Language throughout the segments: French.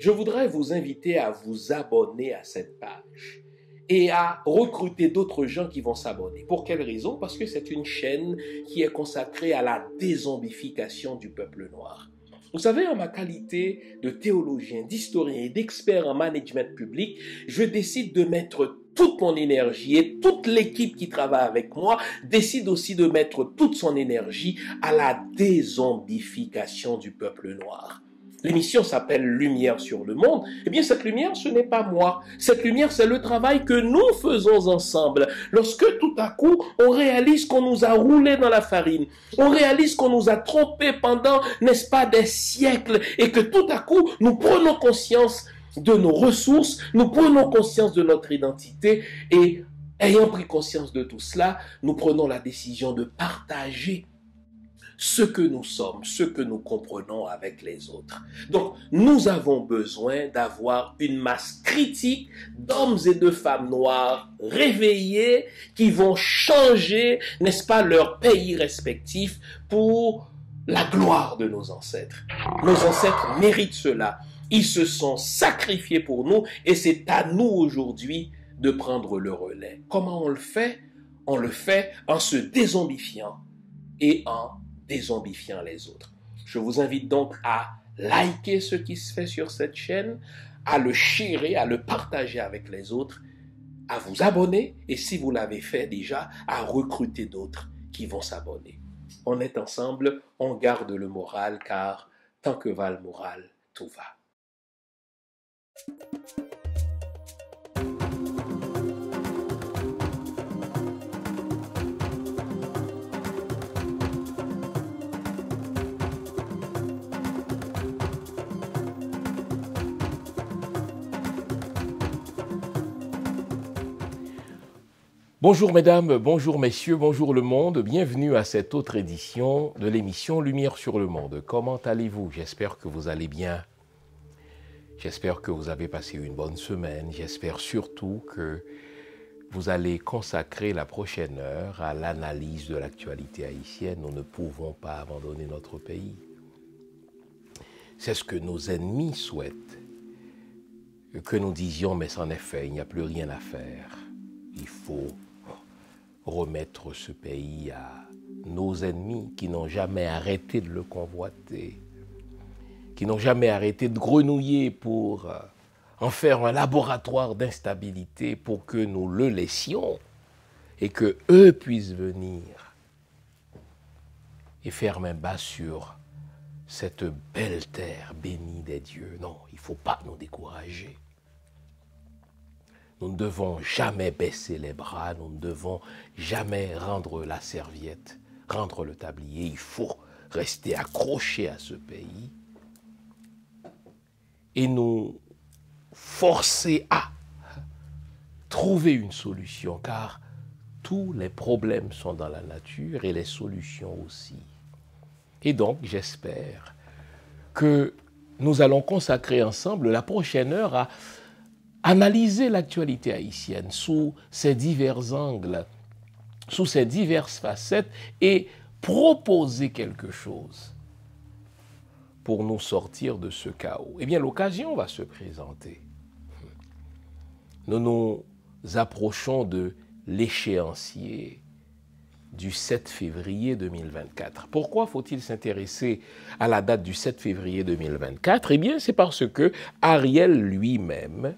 Je voudrais vous inviter à vous abonner à cette page et à recruter d'autres gens qui vont s'abonner. Pour quelle raison Parce que c'est une chaîne qui est consacrée à la dézombification du peuple noir. Vous savez, en ma qualité de théologien, d'historien et d'expert en management public, je décide de mettre toute mon énergie et toute l'équipe qui travaille avec moi décide aussi de mettre toute son énergie à la dézombification du peuple noir l'émission s'appelle Lumière sur le monde, eh bien cette lumière, ce n'est pas moi. Cette lumière, c'est le travail que nous faisons ensemble. Lorsque tout à coup, on réalise qu'on nous a roulé dans la farine, on réalise qu'on nous a trompé pendant, n'est-ce pas, des siècles, et que tout à coup, nous prenons conscience de nos ressources, nous prenons conscience de notre identité, et ayant pris conscience de tout cela, nous prenons la décision de partager ce que nous sommes, ce que nous comprenons avec les autres. Donc, nous avons besoin d'avoir une masse critique d'hommes et de femmes noirs réveillés qui vont changer, n'est-ce pas, leur pays respectif pour la gloire de nos ancêtres. Nos ancêtres méritent cela. Ils se sont sacrifiés pour nous et c'est à nous aujourd'hui de prendre le relais. Comment on le fait On le fait en se dézombifiant et en dézombifiant les autres. Je vous invite donc à liker ce qui se fait sur cette chaîne, à le chérir, à le partager avec les autres, à vous abonner et si vous l'avez fait déjà, à recruter d'autres qui vont s'abonner. On est ensemble, on garde le moral car tant que va le moral, tout va. Bonjour mesdames, bonjour messieurs, bonjour le monde, bienvenue à cette autre édition de l'émission Lumière sur le monde. Comment allez-vous J'espère que vous allez bien. J'espère que vous avez passé une bonne semaine. J'espère surtout que vous allez consacrer la prochaine heure à l'analyse de l'actualité haïtienne. Nous ne pouvons pas abandonner notre pays. C'est ce que nos ennemis souhaitent. Que nous disions, mais en effet, il n'y a plus rien à faire. Il faut remettre ce pays à nos ennemis qui n'ont jamais arrêté de le convoiter, qui n'ont jamais arrêté de grenouiller pour euh, en faire un laboratoire d'instabilité pour que nous le laissions et que eux puissent venir et faire main bas sur cette belle terre bénie des dieux. Non, il ne faut pas nous décourager. Nous ne devons jamais baisser les bras, nous ne devons jamais rendre la serviette, rendre le tablier. Il faut rester accroché à ce pays et nous forcer à trouver une solution, car tous les problèmes sont dans la nature et les solutions aussi. Et donc, j'espère que nous allons consacrer ensemble la prochaine heure à analyser l'actualité haïtienne sous ses divers angles, sous ses diverses facettes et proposer quelque chose pour nous sortir de ce chaos. Eh bien, l'occasion va se présenter. Nous nous approchons de l'échéancier du 7 février 2024. Pourquoi faut-il s'intéresser à la date du 7 février 2024 Eh bien, c'est parce que Ariel lui-même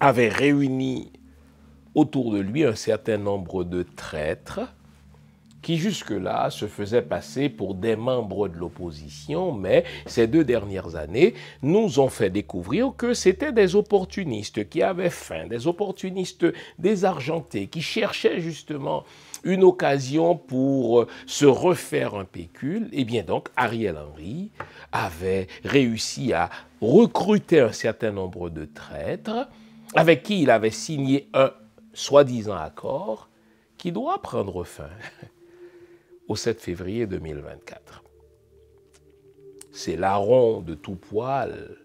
avait réuni autour de lui un certain nombre de traîtres qui jusque-là se faisaient passer pour des membres de l'opposition, mais ces deux dernières années nous ont fait découvrir que c'était des opportunistes qui avaient faim, des opportunistes désargentés, qui cherchaient justement une occasion pour euh, se refaire un pécule. Et eh bien donc, Ariel Henry avait réussi à recruter un certain nombre de traîtres, avec qui il avait signé un soi-disant accord qui doit prendre fin au 7 février 2024. C'est l'aron de tout poil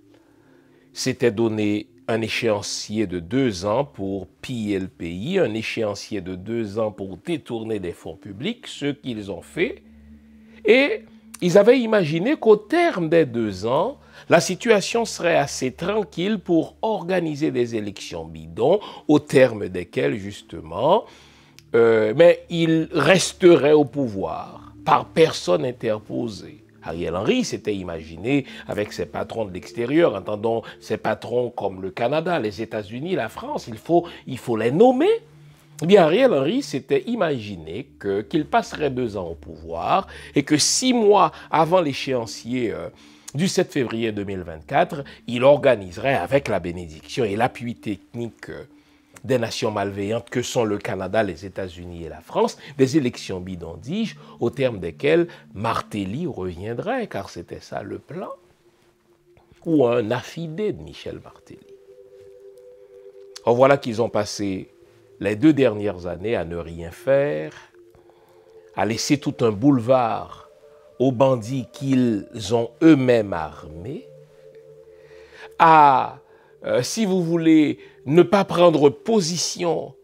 s'était donné un échéancier de deux ans pour piller le pays, un échéancier de deux ans pour détourner des fonds publics, ce qu'ils ont fait. Et ils avaient imaginé qu'au terme des deux ans, la situation serait assez tranquille pour organiser des élections bidons au terme desquelles, justement, euh, mais il resterait au pouvoir par personne interposée. Ariel Henry s'était imaginé avec ses patrons de l'extérieur, entendons ses patrons comme le Canada, les États-Unis, la France, il faut, il faut les nommer. Eh bien, Ariel Henry s'était imaginé qu'il passerait deux ans au pouvoir et que six mois avant l'échéancier euh, du 7 février 2024, il organiserait avec la bénédiction et l'appui technique euh, des nations malveillantes que sont le Canada, les États-Unis et la France, des élections bidondiges au terme desquelles Martelly reviendrait, car c'était ça le plan, ou un affidé de Michel Martelly. En voilà qu'ils ont passé les deux dernières années à ne rien faire, à laisser tout un boulevard aux bandits qu'ils ont eux-mêmes armés, à, ah, euh, si vous voulez, ne pas prendre position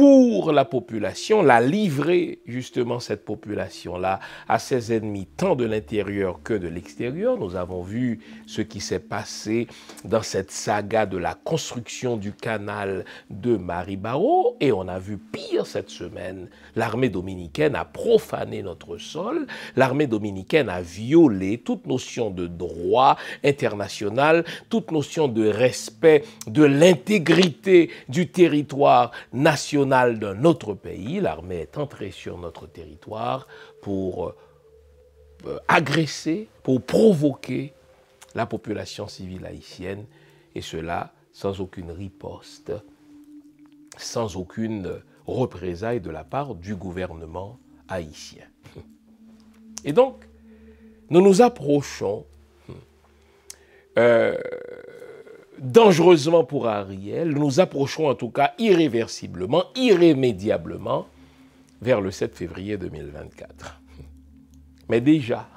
pour la population, la livrer justement cette population-là à ses ennemis, tant de l'intérieur que de l'extérieur. Nous avons vu ce qui s'est passé dans cette saga de la construction du canal de Maribaro, et on a vu pire cette semaine. L'armée dominicaine a profané notre sol, l'armée dominicaine a violé toute notion de droit international, toute notion de respect de l'intégrité du territoire national d'un autre pays, l'armée est entrée sur notre territoire pour euh, agresser, pour provoquer la population civile haïtienne, et cela sans aucune riposte, sans aucune représailles de la part du gouvernement haïtien. Et donc, nous nous approchons euh, dangereusement pour Ariel, nous approchons en tout cas irréversiblement, irrémédiablement vers le 7 février 2024. Mais déjà,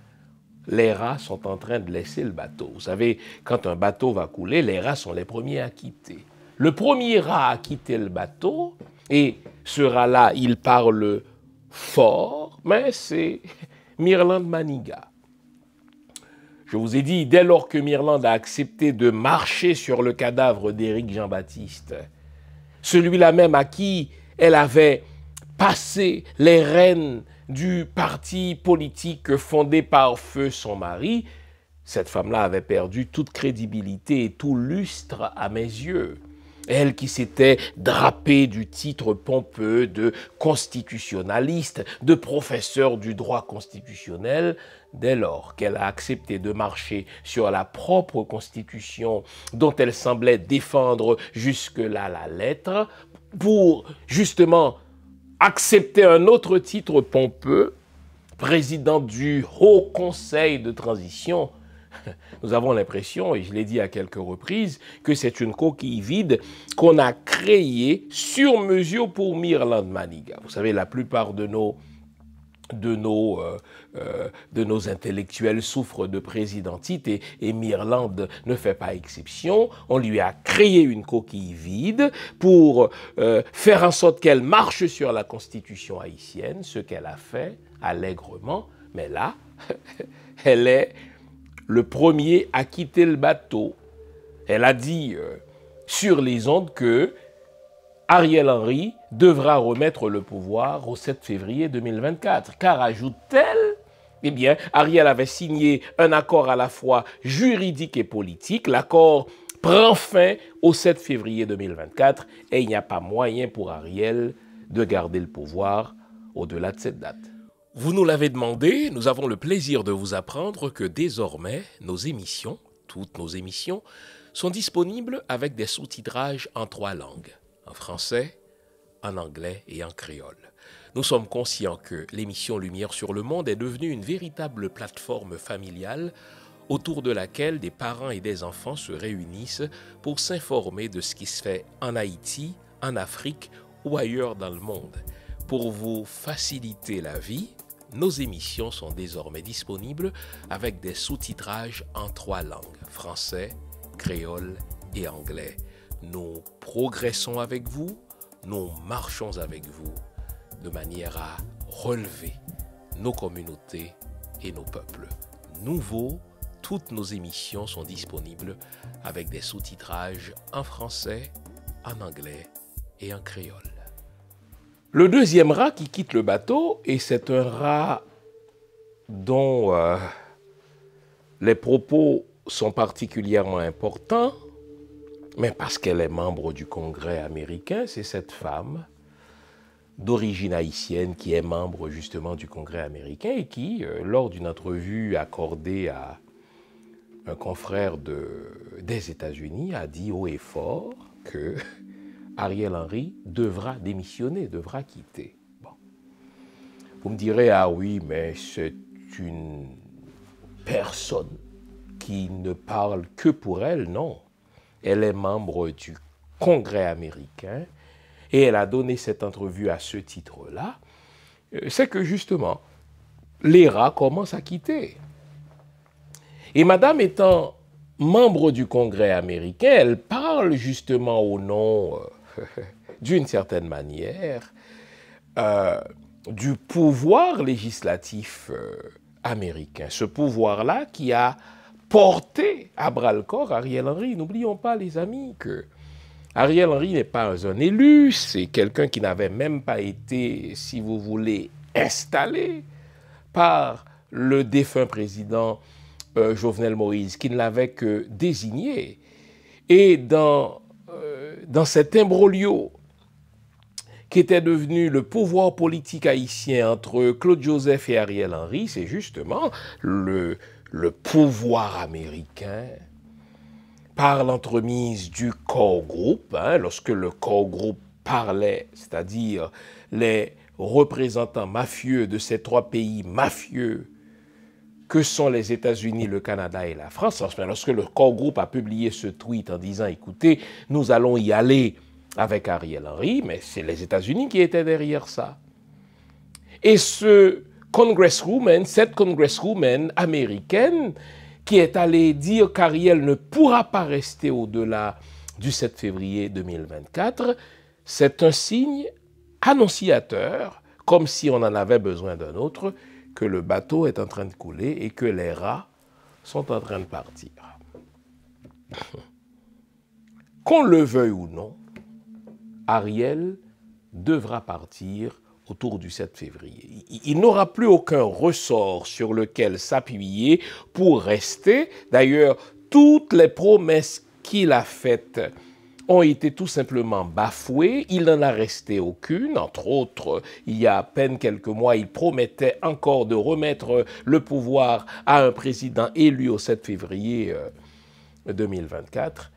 les rats sont en train de laisser le bateau. Vous savez, quand un bateau va couler, les rats sont les premiers à quitter. Le premier rat à quitter le bateau, et ce rat-là, il parle fort, mais c'est Mirland Maniga. Je vous ai dit, dès lors que Mirland a accepté de marcher sur le cadavre d'Éric Jean-Baptiste, celui-là même à qui elle avait passé les rênes du parti politique fondé par feu son mari, cette femme-là avait perdu toute crédibilité et tout lustre à mes yeux. Elle qui s'était drapée du titre pompeux de constitutionnaliste, de professeur du droit constitutionnel, Dès lors qu'elle a accepté de marcher sur la propre constitution dont elle semblait défendre jusque-là la lettre, pour justement accepter un autre titre pompeux, président du Haut Conseil de transition, nous avons l'impression, et je l'ai dit à quelques reprises, que c'est une coquille vide qu'on a créée sur mesure pour Mirland Maniga. Vous savez, la plupart de nos euh, euh, de nos, intellectuels souffrent de présidentite et, et Mirlande ne fait pas exception. On lui a créé une coquille vide pour euh, faire en sorte qu'elle marche sur la constitution haïtienne, ce qu'elle a fait allègrement. Mais là, elle est le premier à quitter le bateau. Elle a dit sur les ondes que Ariel Henry devra remettre le pouvoir au 7 février 2024, car ajoute-t-elle, eh bien, Ariel avait signé un accord à la fois juridique et politique. L'accord prend fin au 7 février 2024 et il n'y a pas moyen pour Ariel de garder le pouvoir au-delà de cette date. Vous nous l'avez demandé, nous avons le plaisir de vous apprendre que désormais, nos émissions, toutes nos émissions, sont disponibles avec des sous-titrages en trois langues en français, en anglais et en créole. Nous sommes conscients que l'émission Lumière sur le Monde est devenue une véritable plateforme familiale autour de laquelle des parents et des enfants se réunissent pour s'informer de ce qui se fait en Haïti, en Afrique ou ailleurs dans le monde. Pour vous faciliter la vie, nos émissions sont désormais disponibles avec des sous-titrages en trois langues, français, créole et anglais. Nous progressons avec vous, nous marchons avec vous de manière à relever nos communautés et nos peuples. Nouveau, toutes nos émissions sont disponibles avec des sous-titrages en français, en anglais et en créole. Le deuxième rat qui quitte le bateau, et c'est un rat dont euh, les propos sont particulièrement importants, mais parce qu'elle est membre du Congrès américain, c'est cette femme d'origine haïtienne qui est membre justement du Congrès américain et qui, euh, lors d'une entrevue accordée à un confrère des États-Unis, a dit haut et fort que Ariel Henry devra démissionner, devra quitter. Bon. Vous me direz, ah oui, mais c'est une personne qui ne parle que pour elle, non. Elle est membre du Congrès américain et elle a donné cette entrevue à ce titre-là. Euh, c'est que justement, les commence à quitter. Et Madame étant membre du Congrès américain, elle parle justement au nom, euh, d'une certaine manière, euh, du pouvoir législatif américain. Ce pouvoir-là qui a porté à bras-le-corps Ariel Henry. N'oublions pas, les amis, que Ariel Henry n'est pas un élu, c'est quelqu'un qui n'avait même pas été, si vous voulez, installé par le défunt président euh, Jovenel Moïse, qui ne l'avait que désigné. Et dans, euh, dans cet imbroglio qui était devenu le pouvoir politique haïtien entre Claude Joseph et Ariel Henry, c'est justement le, le pouvoir américain par l'entremise du core group, hein, lorsque le core group parlait, c'est-à-dire les représentants mafieux de ces trois pays mafieux que sont les États-Unis, le Canada et la France. Ben, lorsque le core group a publié ce tweet en disant, écoutez, nous allons y aller avec Ariel Henry, mais c'est les États-Unis qui étaient derrière ça. Et ce cette congresswoman américaine qui est allée dire qu'Ariel ne pourra pas rester au-delà du 7 février 2024, c'est un signe annonciateur, comme si on en avait besoin d'un autre, que le bateau est en train de couler et que les rats sont en train de partir. Qu'on le veuille ou non, Ariel devra partir autour du 7 février. Il n'aura plus aucun ressort sur lequel s'appuyer pour rester. D'ailleurs, toutes les promesses qu'il a faites ont été tout simplement bafouées. Il n'en a resté aucune. Entre autres, il y a à peine quelques mois, il promettait encore de remettre le pouvoir à un président élu au 7 février 2024.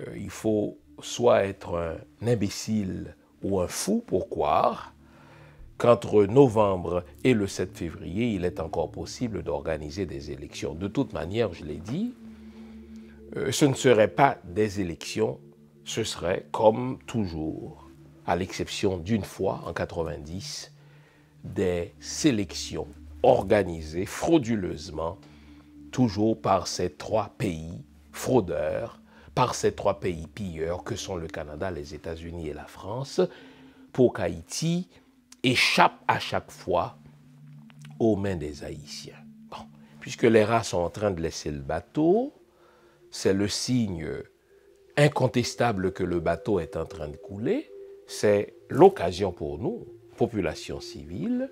Euh, euh, il faut soit être un imbécile ou un fou pour croire qu'entre novembre et le 7 février, il est encore possible d'organiser des élections. De toute manière, je l'ai dit, euh, ce ne serait pas des élections, ce serait comme toujours, à l'exception d'une fois en 90, des sélections organisées frauduleusement, toujours par ces trois pays fraudeurs, par ces trois pays pilleurs que sont le Canada, les États-Unis et la France, pour qu'Haïti échappe à chaque fois aux mains des Haïtiens. Puisque les rats sont en train de laisser le bateau, c'est le signe incontestable que le bateau est en train de couler, c'est l'occasion pour nous, population civile,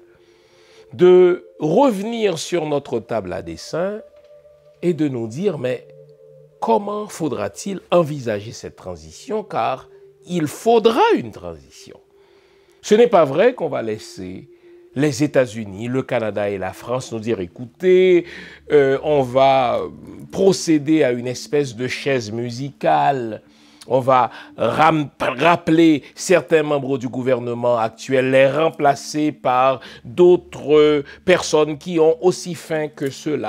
de revenir sur notre table à dessin et de nous dire, mais comment faudra-t-il envisager cette transition Car il faudra une transition. Ce n'est pas vrai qu'on va laisser les États-Unis, le Canada et la France nous dire, écoutez, euh, on va procéder à une espèce de chaise musicale. On va rappeler certains membres du gouvernement actuel, les remplacer par d'autres personnes qui ont aussi faim que ceux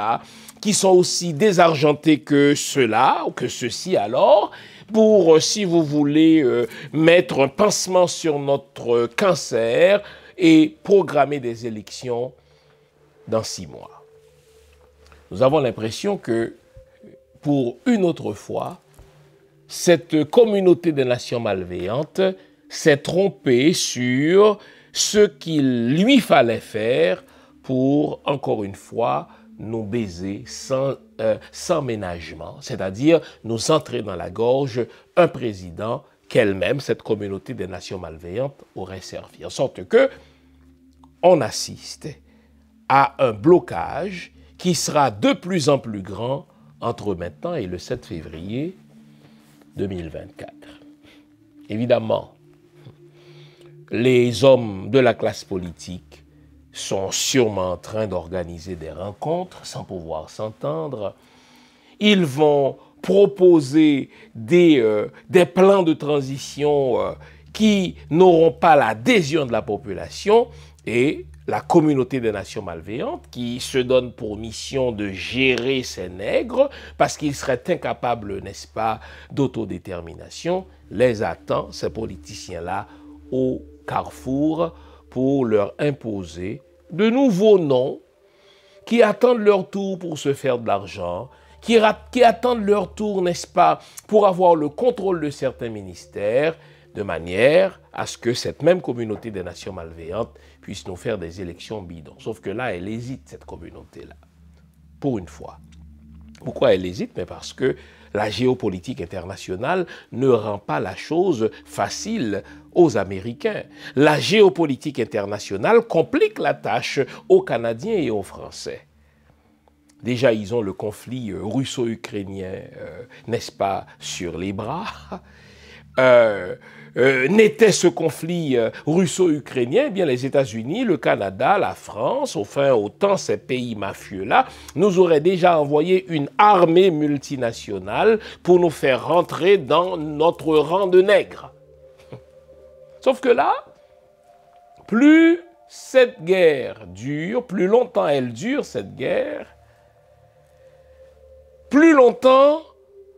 qui sont aussi désargentées que cela ou que ceci alors, pour, euh, si vous voulez, euh, mettre un pansement sur notre euh, cancer et programmer des élections dans six mois. Nous avons l'impression que, pour une autre fois, cette communauté des nations malveillantes s'est trompée sur ce qu'il lui fallait faire pour, encore une fois, nous baiser sans euh, sans ménagement, c'est-à-dire nous entrer dans la gorge un président qu'elle-même, cette communauté des nations malveillantes, aurait servi. En sorte que on assiste à un blocage qui sera de plus en plus grand entre maintenant et le 7 février 2024. Évidemment, les hommes de la classe politique sont sûrement en train d'organiser des rencontres sans pouvoir s'entendre. Ils vont proposer des, euh, plans de transition euh, qui n'auront pas l'adhésion de la population et la communauté des nations malveillantes qui se donne pour mission de gérer ces nègres parce qu'ils seraient incapables, n'est-ce pas, d'autodétermination, les attend, ces politiciens-là, au carrefour pour leur imposer de nouveaux noms qui attendent leur tour pour se faire de l'argent, qui, attendent leur tour, n'est-ce pas, pour avoir le contrôle de certains ministères, de manière à ce que cette même communauté des nations malveillantes puisse nous faire des élections bidons. Sauf que là, elle hésite, cette communauté-là, pour une fois. Pourquoi elle hésite Mais parce que la géopolitique internationale ne rend pas la chose facile aux Américains. La géopolitique internationale complique la tâche aux Canadiens et aux Français. Déjà, ils ont le conflit euh, russo-ukrainien, euh, n'est-ce pas, sur les bras. Euh, euh, n'était ce conflit euh, russo-ukrainien, eh bien les États-Unis, le Canada, la France, enfin autant ces pays mafieux-là, nous auraient déjà envoyé une armée multinationale pour nous faire rentrer dans notre rang de nègres. Sauf que là, plus cette guerre dure, plus longtemps elle dure cette guerre, plus longtemps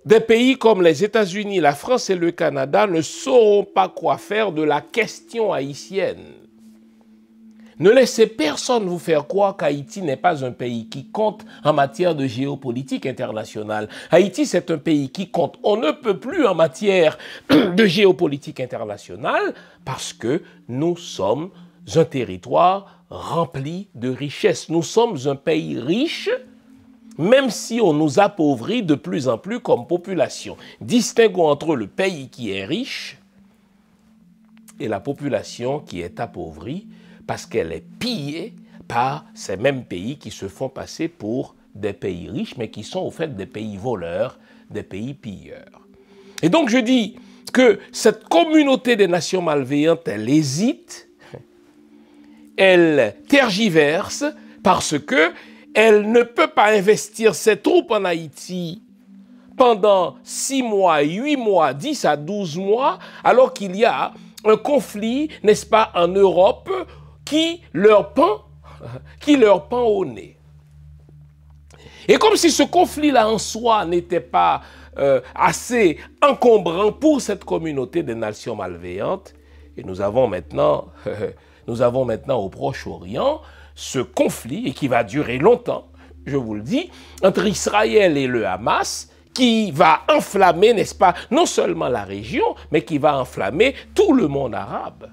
des pays comme les États-Unis, la France et le Canada ne sauront pas quoi faire de la question haïtienne. Ne laissez personne vous faire croire qu'Haïti n'est pas un pays qui compte en matière de géopolitique internationale. Haïti, c'est un pays qui compte. On ne peut plus en matière de géopolitique internationale parce que nous sommes un territoire rempli de richesses. Nous sommes un pays riche même si on nous appauvrit de plus en plus comme population. Distinguons entre le pays qui est riche et la population qui est appauvrie parce qu'elle est pillée par ces mêmes pays qui se font passer pour des pays riches, mais qui sont au fait des pays voleurs, des pays pilleurs. Et donc je dis que cette communauté des nations malveillantes, elle hésite, elle tergiverse, parce que elle ne peut pas investir ses troupes en Haïti pendant 6 mois, 8 mois, 10 à 12 mois, alors qu'il y a un conflit, n'est-ce pas, en Europe, qui leur pend, qui leur au nez. Et comme si ce conflit-là en soi n'était pas euh, assez encombrant pour cette communauté des nations malveillantes, et nous avons maintenant, nous avons maintenant au Proche-Orient ce conflit, et qui va durer longtemps, je vous le dis, entre Israël et le Hamas, qui va enflammer, n'est-ce pas, non seulement la région, mais qui va enflammer tout le monde arabe.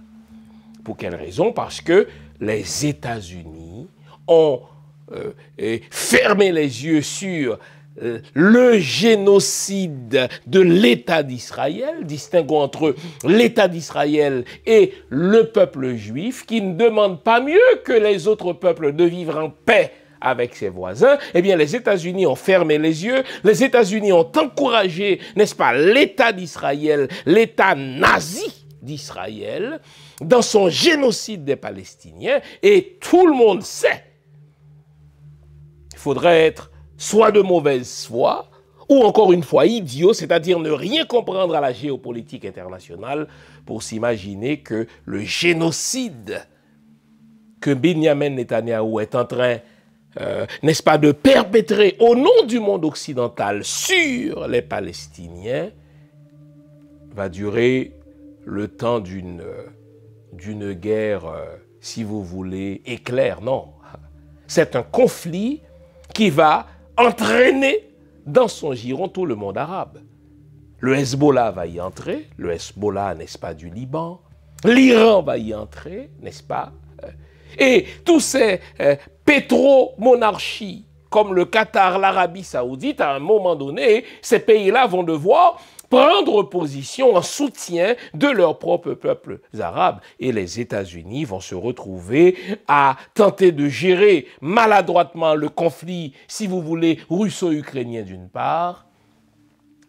Pour quelle raison Parce que les États-Unis ont euh, fermé les yeux sur euh, le génocide de l'État d'Israël, distinguons entre l'État d'Israël et le peuple juif, qui ne demande pas mieux que les autres peuples de vivre en paix avec ses voisins, eh bien les États-Unis ont fermé les yeux, les États-Unis ont encouragé, n'est-ce pas, l'État d'Israël, l'État nazi d'Israël, dans son génocide des Palestiniens, et tout le monde sait. Il faudrait être soit de mauvaise foi, ou encore une fois idiot, c'est-à-dire ne rien comprendre à la géopolitique internationale pour s'imaginer que le génocide que Benjamin Netanyahu est en train, euh, n'est-ce pas, de perpétrer au nom du monde occidental sur les Palestiniens, va durer le temps d'une, d'une guerre, euh, si vous voulez, éclair. Non. C'est un conflit qui va entraîner dans son giron tout le monde arabe. Le Hezbollah va y entrer, le Hezbollah, n'est-ce pas, du Liban, l'Iran va y entrer, n'est-ce pas, euh, et tous ces euh, pétromonarchies comme le Qatar, l'Arabie saoudite, à un moment donné, ces pays-là vont devoir prendre position en soutien de leurs propres peuples arabes. Et les États-Unis vont se retrouver à tenter de gérer maladroitement le conflit, si vous voulez, russo-ukrainien d'une part,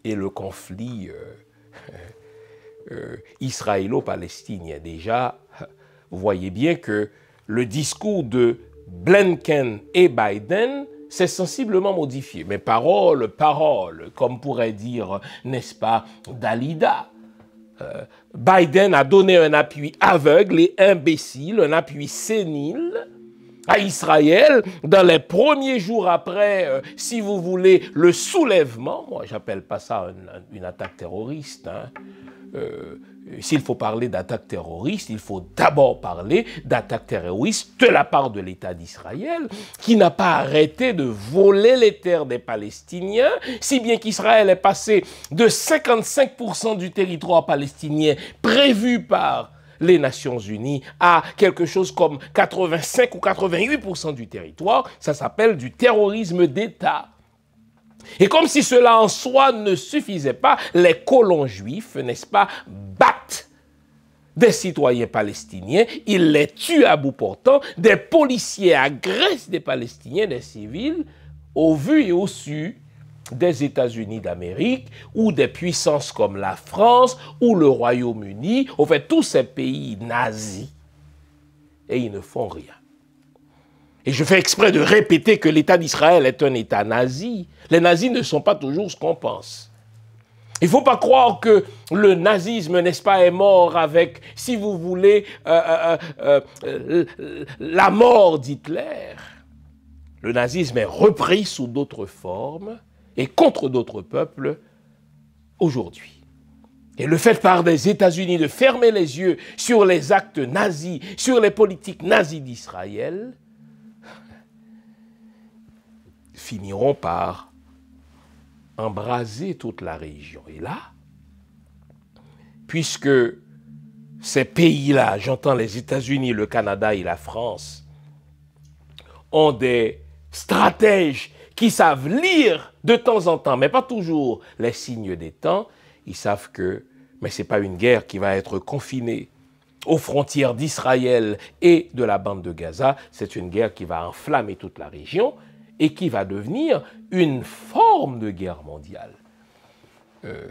et le conflit euh, euh, israélo-palestinien. Déjà, vous voyez bien que le discours de Blinken et Biden c'est sensiblement modifié. Mais parole, parole, comme pourrait dire, n'est-ce pas, Dalida. Euh, Biden a donné un appui aveugle et imbécile, un appui sénile à Israël, dans les premiers jours après, euh, si vous voulez, le soulèvement, moi j'appelle pas ça une, attaque terroriste, hein. euh, s'il faut parler d'attaque terroriste, il faut d'abord parler d'attaque terroriste de la part de l'État d'Israël, qui n'a pas arrêté de voler les terres des Palestiniens, si bien qu'Israël est passé de 55% du territoire palestinien prévu par les Nations Unies à quelque chose comme 85 ou 88% du territoire. Ça s'appelle du terrorisme d'État. Et comme si cela en soi ne suffisait pas, les colons juifs, n'est-ce pas, battent des citoyens palestiniens, ils les tuent à bout portant, des policiers agressent des Palestiniens, des civils, au vu et au su des États-Unis d'Amérique ou des puissances comme la France ou le Royaume-Uni, en fait tous ces pays nazis, et ils ne font rien. Et je fais exprès de répéter que l'État d'Israël est un État nazi. Les nazis ne sont pas toujours ce qu'on pense. Il ne faut pas croire que le nazisme, n'est-ce pas, est mort avec, si vous voulez, euh, euh, euh, la mort d'Hitler. Le nazisme est repris sous d'autres formes, et contre d'autres peuples aujourd'hui. Et le fait par des États-Unis de fermer les yeux sur les actes nazis, sur les politiques nazies d'Israël, finiront par embraser toute la région. Et là, puisque ces pays-là, j'entends les États-Unis, le Canada et la France, ont des stratèges qui savent lire de temps en temps, mais pas toujours, les signes des temps, ils savent que mais ce n'est pas une guerre qui va être confinée aux frontières d'Israël et de la bande de Gaza, c'est une guerre qui va enflammer toute la région et qui va devenir une forme de guerre mondiale. Euh,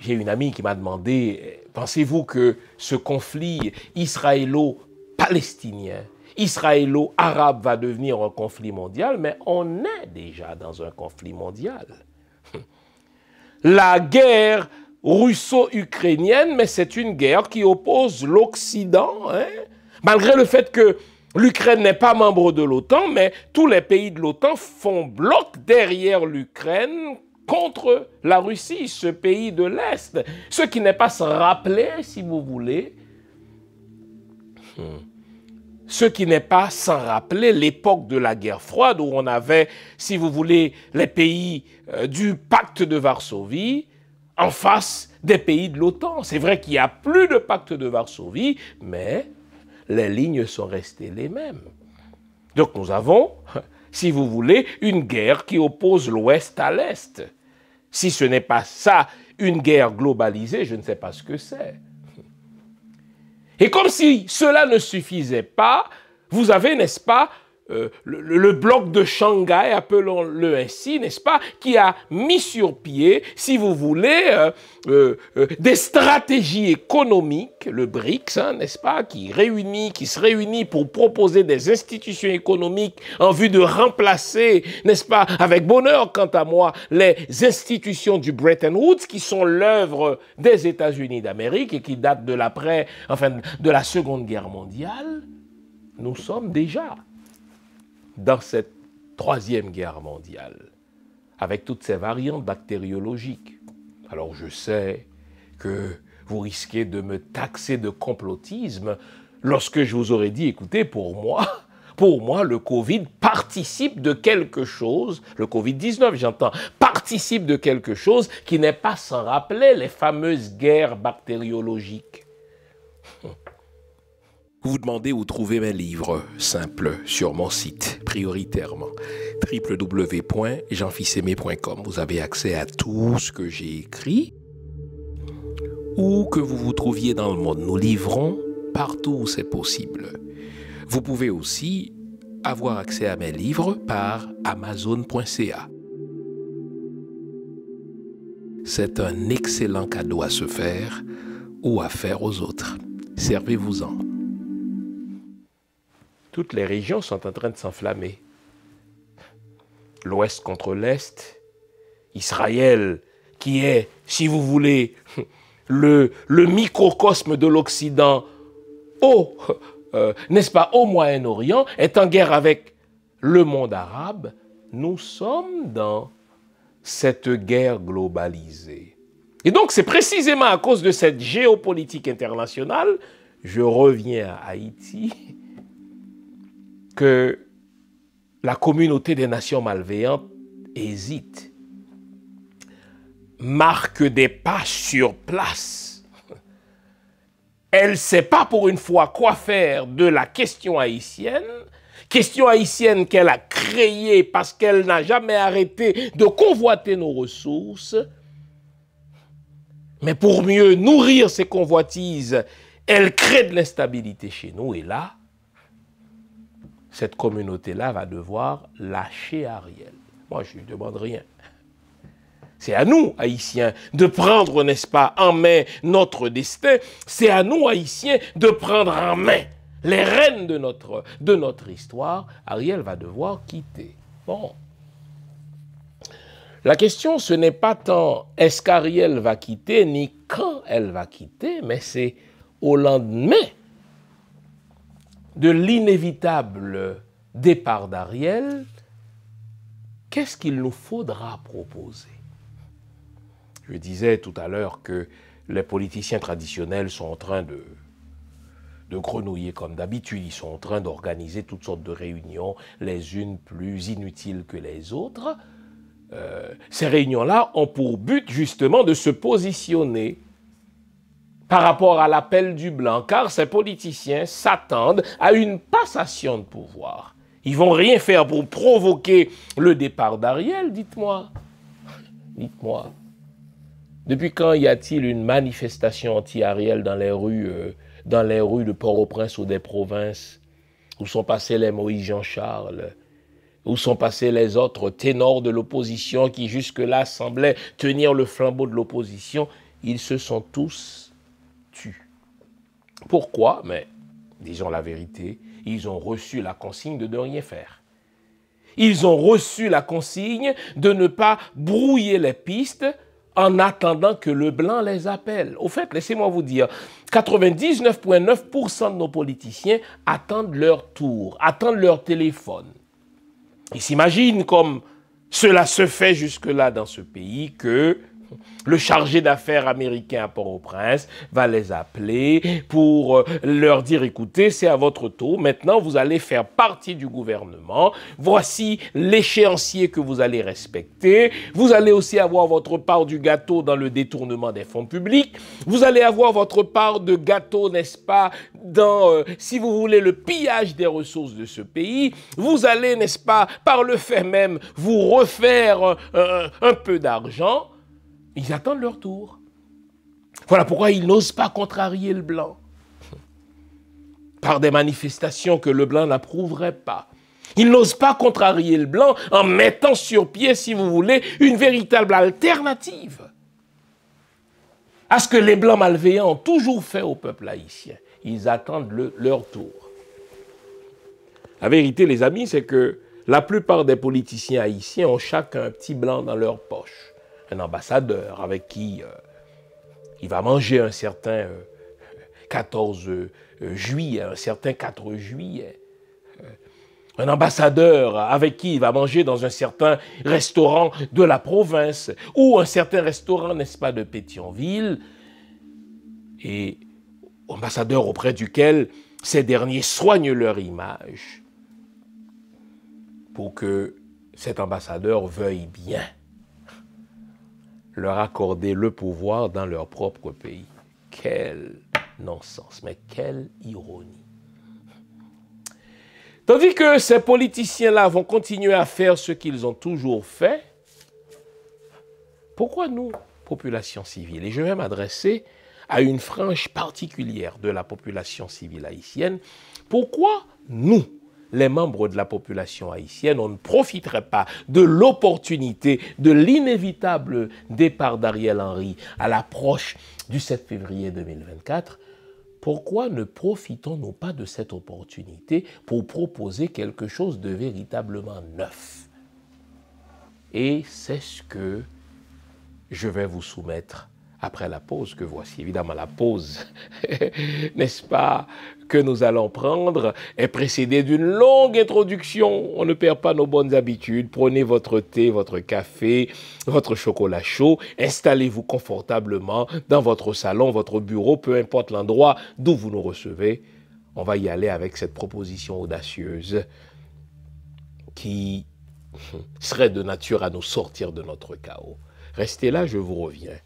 j'ai une amie qui m'a demandé, euh, pensez-vous que ce conflit israélo-palestinien israélo-arabe va devenir un conflit mondial, mais on est déjà dans un conflit mondial. La guerre russo-ukrainienne, mais c'est une guerre qui oppose l'Occident, hein. malgré le fait que l'Ukraine n'est pas membre de l'OTAN, mais tous les pays de l'OTAN font bloc derrière l'Ukraine contre la Russie, ce pays de l'Est, ce qui n'est pas se rappeler, si vous voulez. Ce qui n'est pas sans rappeler l'époque de la guerre froide où on avait, si vous voulez, les pays euh, du pacte de Varsovie en face des pays de l'OTAN. C'est vrai qu'il n'y a plus de pacte de Varsovie, mais les lignes sont restées les mêmes. Donc nous avons, si vous voulez, une guerre qui oppose l'Ouest à l'Est. Si ce n'est pas ça, une guerre globalisée, je ne sais pas ce que c'est. Et comme si cela ne suffisait pas, vous avez, n'est-ce pas, euh, le, bloc de Shanghai, appelons-le ainsi, n'est-ce pas, qui a mis sur pied, si vous voulez, euh, euh, des stratégies économiques, le BRICS, hein, n'est-ce pas, qui réunit, qui se réunit pour proposer des institutions économiques en vue de remplacer, n'est-ce pas, avec bonheur, quant à moi, les institutions du Bretton Woods, qui sont l'œuvre des États-Unis d'Amérique et qui datent de l'après, enfin, de la Seconde Guerre mondiale. Nous sommes déjà dans cette troisième guerre mondiale, avec toutes ces variantes bactériologiques. Alors je sais que vous risquez de me taxer de complotisme lorsque je vous aurais dit, écoutez, pour moi, pour moi, le Covid participe de quelque chose, le Covid-19 j'entends, participe de quelque chose qui n'est pas sans rappeler les fameuses guerres bactériologiques. Vous demandez où trouver mes livres simples sur mon site, prioritairement www.jeanfissemé.com. Vous avez accès à tout ce que j'ai écrit. ou que vous vous trouviez dans le monde, nous livrons partout où c'est possible. Vous pouvez aussi avoir accès à mes livres par amazon.ca. C'est un excellent cadeau à se faire ou à faire aux autres. Servez-vous-en toutes les régions sont en train de s'enflammer. L'Ouest contre l'Est, Israël, qui est, si vous voulez, le, microcosme de l'Occident euh, n'est-ce pas, au Moyen-Orient, est en guerre avec le monde arabe. Nous sommes dans cette guerre globalisée. Et donc c'est précisément à cause de cette géopolitique internationale, je reviens à Haïti, que la communauté des nations malveillantes hésite, marque des pas sur place. Elle ne sait pas pour une fois quoi faire de la question haïtienne, question haïtienne qu'elle a créée parce qu'elle n'a jamais arrêté de convoiter nos ressources. Mais pour mieux nourrir ses convoitises, elle crée de l'instabilité chez nous et là, cette communauté-là va devoir lâcher Ariel. Moi, je ne lui demande rien. C'est à nous, Haïtiens, de prendre, n'est-ce pas, en main notre destin. C'est à nous, Haïtiens, de prendre en main les rênes de notre, de notre histoire. Ariel va devoir quitter. Bon. La question, ce n'est pas tant est-ce qu'Ariel va quitter, ni quand elle va quitter, mais c'est au lendemain de l'inévitable départ d'Ariel, qu'est-ce qu'il nous faudra proposer Je disais tout à l'heure que les politiciens traditionnels sont en train de, grenouiller comme d'habitude. Ils sont en train d'organiser toutes sortes de réunions, les unes plus inutiles que les autres. Euh, ces réunions-là ont pour but justement de se positionner par rapport à l'appel du blanc, car ces politiciens s'attendent à une passation de pouvoir. Ils vont rien faire pour provoquer le départ d'Ariel, dites-moi. Dites-moi. Depuis quand y a-t-il une manifestation anti-Ariel dans les rues, euh, dans les rues de Port-au-Prince ou des provinces où sont passés les Moïse Jean-Charles, où sont passés les autres ténors de l'opposition qui jusque-là semblaient tenir le flambeau de l'opposition Ils se sont tous pourquoi Mais, disons la vérité, ils ont reçu la consigne de ne rien faire. Ils ont reçu la consigne de ne pas brouiller les pistes en attendant que le blanc les appelle. Au fait, laissez-moi vous dire, 99,9% de nos politiciens attendent leur tour, attendent leur téléphone. Ils s'imaginent comme cela se fait jusque-là dans ce pays que le chargé d'affaires américain à Port-au-Prince va les appeler pour euh, leur dire, écoutez, c'est à votre tour, maintenant vous allez faire partie du gouvernement, voici l'échéancier que vous allez respecter, vous allez aussi avoir votre part du gâteau dans le détournement des fonds publics, vous allez avoir votre part de gâteau, n'est-ce pas, dans, euh, si vous voulez, le pillage des ressources de ce pays, vous allez, n'est-ce pas, par le fait même, vous refaire euh, un peu d'argent. Ils attendent leur tour. Voilà pourquoi ils n'osent pas contrarier le blanc par des manifestations que le blanc n'approuverait pas. Ils n'osent pas contrarier le blanc en mettant sur pied, si vous voulez, une véritable alternative à ce que les blancs malveillants ont toujours fait au peuple haïtien. Ils attendent leur tour. La vérité, les amis, c'est que la plupart des politiciens haïtiens ont chacun un petit blanc dans leur poche un ambassadeur avec qui euh, il va manger un certain 14 euh, euh, juillet, un certain 4 juillet. Un ambassadeur avec qui il va manger dans un certain restaurant de la province ou un certain restaurant, n'est-ce pas, de Pétionville. Et ambassadeur auprès duquel ces derniers soignent leur image pour que cet ambassadeur veuille bien leur accorder le pouvoir dans leur propre pays. Quel non-sens, mais quelle ironie. Tandis que ces politiciens-là vont continuer à faire ce qu'ils ont toujours fait, pourquoi nous, population civile Et je vais m'adresser à une frange particulière de la population civile haïtienne. Pourquoi nous, les membres de la population haïtienne, on ne profiterait pas de l'opportunité de l'inévitable départ d'Ariel Henry à l'approche du 7 février 2024 pourquoi ne profitons-nous pas de cette opportunité pour proposer quelque chose de véritablement neuf Et c'est ce que je vais vous soumettre après la pause que voici. Évidemment, la pause, n'est-ce pas, que nous allons prendre est précédée d'une longue introduction. On ne perd pas nos bonnes habitudes. Prenez votre thé, votre café, votre chocolat chaud. Installez-vous confortablement dans votre salon, votre bureau, peu importe l'endroit d'où vous nous recevez. On va y aller avec cette proposition audacieuse qui serait de nature à nous sortir de notre chaos. Restez là, je vous reviens.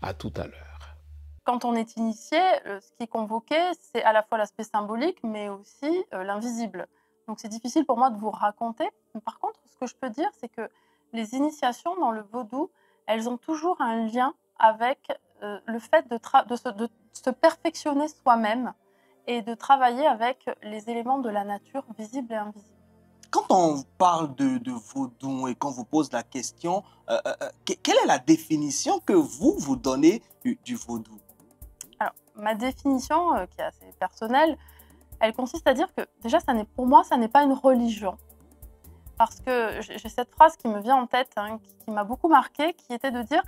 À tout à l'heure. Quand on est initié, ce qui est convoqué, c'est à la fois l'aspect symbolique, mais aussi euh, l'invisible. Donc c'est difficile pour moi de vous raconter. par contre, ce que je peux dire, c'est que les initiations dans le vaudou, elles ont toujours un lien avec euh, le fait de, de, se, perfectionner soi-même et de travailler avec les éléments de la nature visible et invisible quand on parle de, vaudou et qu'on vous pose la question, euh, euh, euh, quelle est la définition que vous vous donnez du, vaudou Alors, ma définition, qui est assez personnelle, elle consiste à dire que déjà, ça pour moi, ça n'est pas une religion. Parce que j'ai cette phrase qui me vient en tête, hein, qui, qui m'a beaucoup marquée, qui était de dire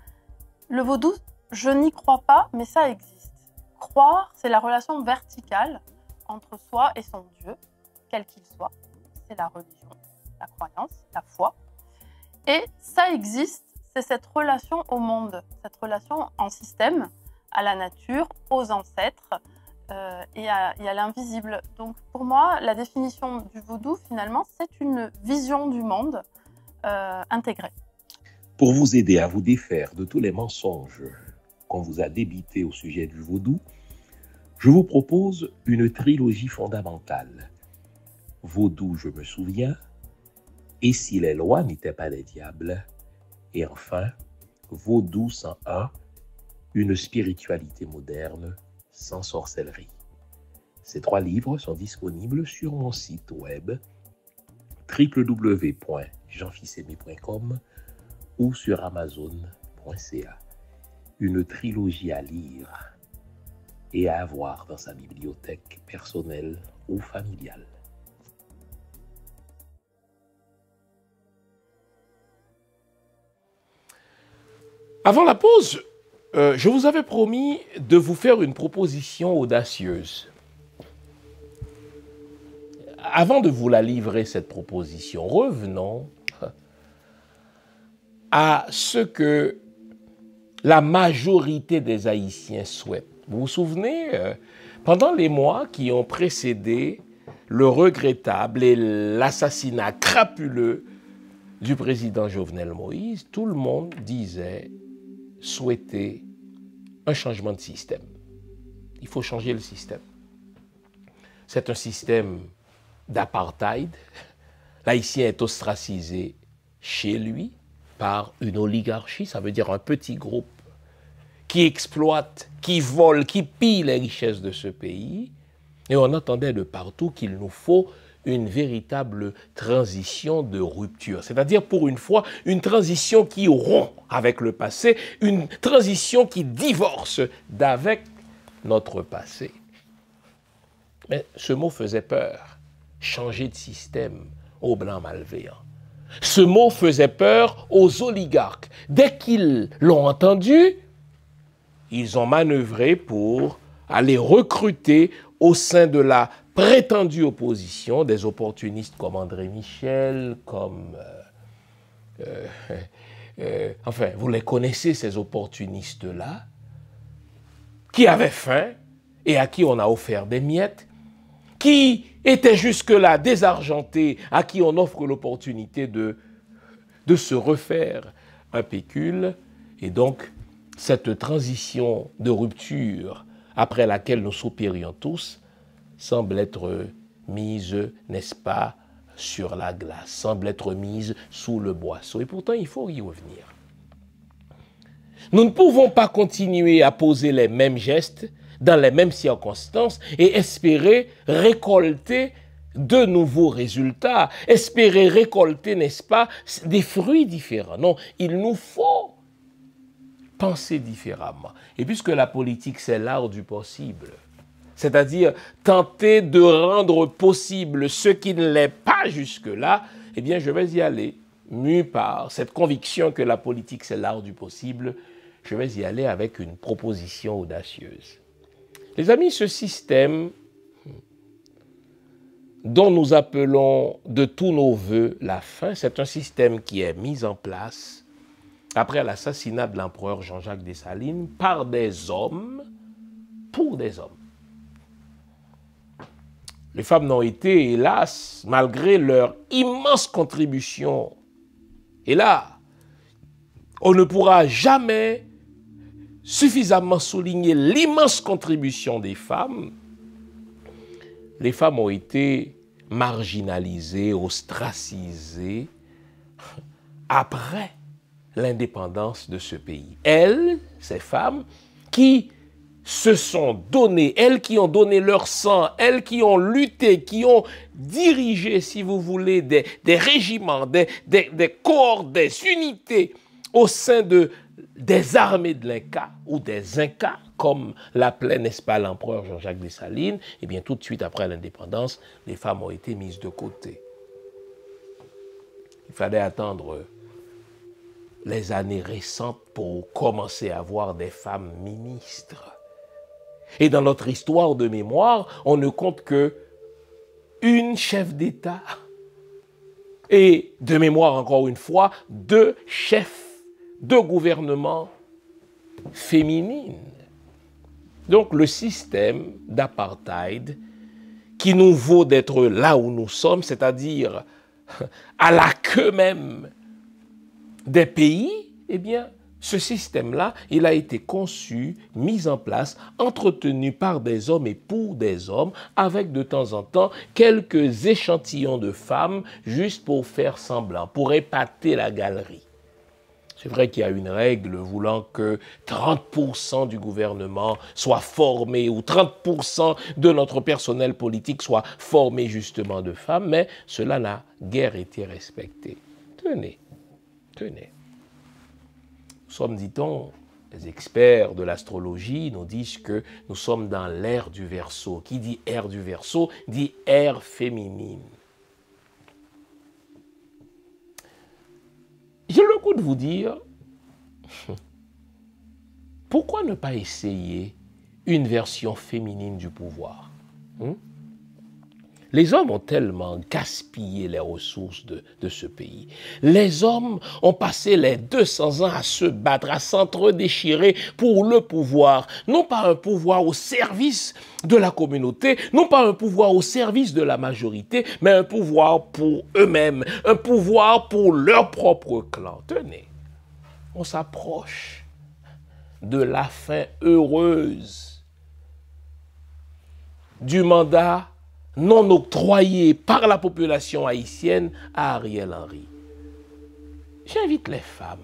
le vaudou, je n'y crois pas, mais ça existe. Croire, c'est la relation verticale entre soi et son Dieu, quel qu'il soit la religion, la croyance, la foi. Et ça existe, c'est cette relation au monde, cette relation en système, à la nature, aux ancêtres euh, et à, l'invisible. Donc pour moi, la définition du vaudou, finalement, c'est une vision du monde euh, intégrée. Pour vous aider à vous défaire de tous les mensonges qu'on vous a débités au sujet du vaudou, je vous propose une trilogie fondamentale Vaudou, je me souviens, Et si les lois n'étaient pas des diables, et enfin, Vaudou 101, Une spiritualité moderne sans sorcellerie. Ces trois livres sont disponibles sur mon site web www.jeanfissemi.com ou sur amazon.ca. Une trilogie à lire et à avoir dans sa bibliothèque personnelle ou familiale. Avant la pause, euh, je vous avais promis de vous faire une proposition audacieuse. Avant de vous la livrer, cette proposition, revenons à ce que la majorité des Haïtiens souhaitent. Vous vous souvenez, euh, pendant les mois qui ont précédé le regrettable et l'assassinat crapuleux du président Jovenel Moïse, tout le monde disait souhaiter un changement de système. Il faut changer le système. C'est un système d'apartheid. L'haïtien est ostracisé chez lui par une oligarchie, ça veut dire un petit groupe qui exploite, qui vole, qui pille les richesses de ce pays. Et on entendait de partout qu'il nous faut une véritable transition de rupture. C'est-à-dire, pour une fois, une transition qui rompt avec le passé, une transition qui divorce d'avec notre passé. Mais ce mot faisait peur. Changer de système aux blancs malveillants. Ce mot faisait peur aux oligarques. Dès qu'ils l'ont entendu, ils ont manœuvré pour aller recruter au sein de la prétendue opposition des opportunistes comme André Michel, comme... Euh, euh, euh, enfin, vous les connaissez, ces opportunistes-là, qui avaient faim et à qui on a offert des miettes, qui étaient jusque-là désargentés, à qui on offre l'opportunité de, de se refaire un pécule. Et donc, cette transition de rupture après laquelle nous soupirions tous, semble être mise, n'est-ce pas, sur la glace, semble être mise sous le boisseau. Et pourtant, il faut y revenir. Nous ne pouvons pas continuer à poser les mêmes gestes dans les mêmes circonstances et espérer récolter de nouveaux résultats, espérer récolter, n'est-ce pas, des fruits différents. Non, il nous faut penser différemment. Et puisque la politique, c'est l'art du possible, c'est-à-dire tenter de rendre possible ce qui ne l'est pas jusque-là, eh bien je vais y aller, mu par cette conviction que la politique c'est l'art du possible, je vais y aller avec une proposition audacieuse. Les amis, ce système dont nous appelons de tous nos voeux la fin, c'est un système qui est mis en place après l'assassinat de l'empereur Jean-Jacques Dessalines par des hommes pour des hommes. Les femmes n'ont été, hélas, malgré leur immense contribution. Et là, on ne pourra jamais suffisamment souligner l'immense contribution des femmes. Les femmes ont été marginalisées, ostracisées après l'indépendance de ce pays. Elles, ces femmes, qui se sont données, elles qui ont donné leur sang, elles qui ont lutté, qui ont dirigé, si vous voulez, des, régiments, des, corps, des unités au sein de, des armées de l'Inca ou des Incas, comme l'appelait, n'est-ce pas, l'empereur Jean-Jacques Dessalines, et eh bien tout de suite après l'indépendance, les femmes ont été mises de côté. Il fallait attendre les années récentes pour commencer à voir des femmes ministres. Et dans notre histoire de mémoire, on ne compte que une chef d'État et de mémoire encore une fois, deux chefs de gouvernement féminines. Donc le système d'apartheid qui nous vaut d'être là où nous sommes, c'est-à-dire à la queue même des pays, eh bien, ce système-là, il a été conçu, mis en place, entretenu par des hommes et pour des hommes, avec de temps en temps quelques échantillons de femmes, juste pour faire semblant, pour épater la galerie. C'est vrai qu'il y a une règle voulant que 30% du gouvernement soit formé ou 30% de notre personnel politique soit formé justement de femmes, mais cela n'a guère été respecté. Tenez, tenez. Nous sommes, dit-on, les experts de l'astrologie nous disent que nous sommes dans l'ère du verso. Qui dit ère du verso dit ère féminine. J'ai le coup de vous dire, pourquoi ne pas essayer une version féminine du pouvoir hein? Les hommes ont tellement gaspillé les ressources de, ce pays. Les hommes ont passé les 200 ans à se battre, à s'entre-déchirer pour le pouvoir. Non pas un pouvoir au service de la communauté, non pas un pouvoir au service de la majorité, mais un pouvoir pour eux-mêmes, un pouvoir pour leur propre clan. Tenez, on s'approche de la fin heureuse du mandat non octroyé par la population haïtienne à Ariel Henry. J'invite les femmes,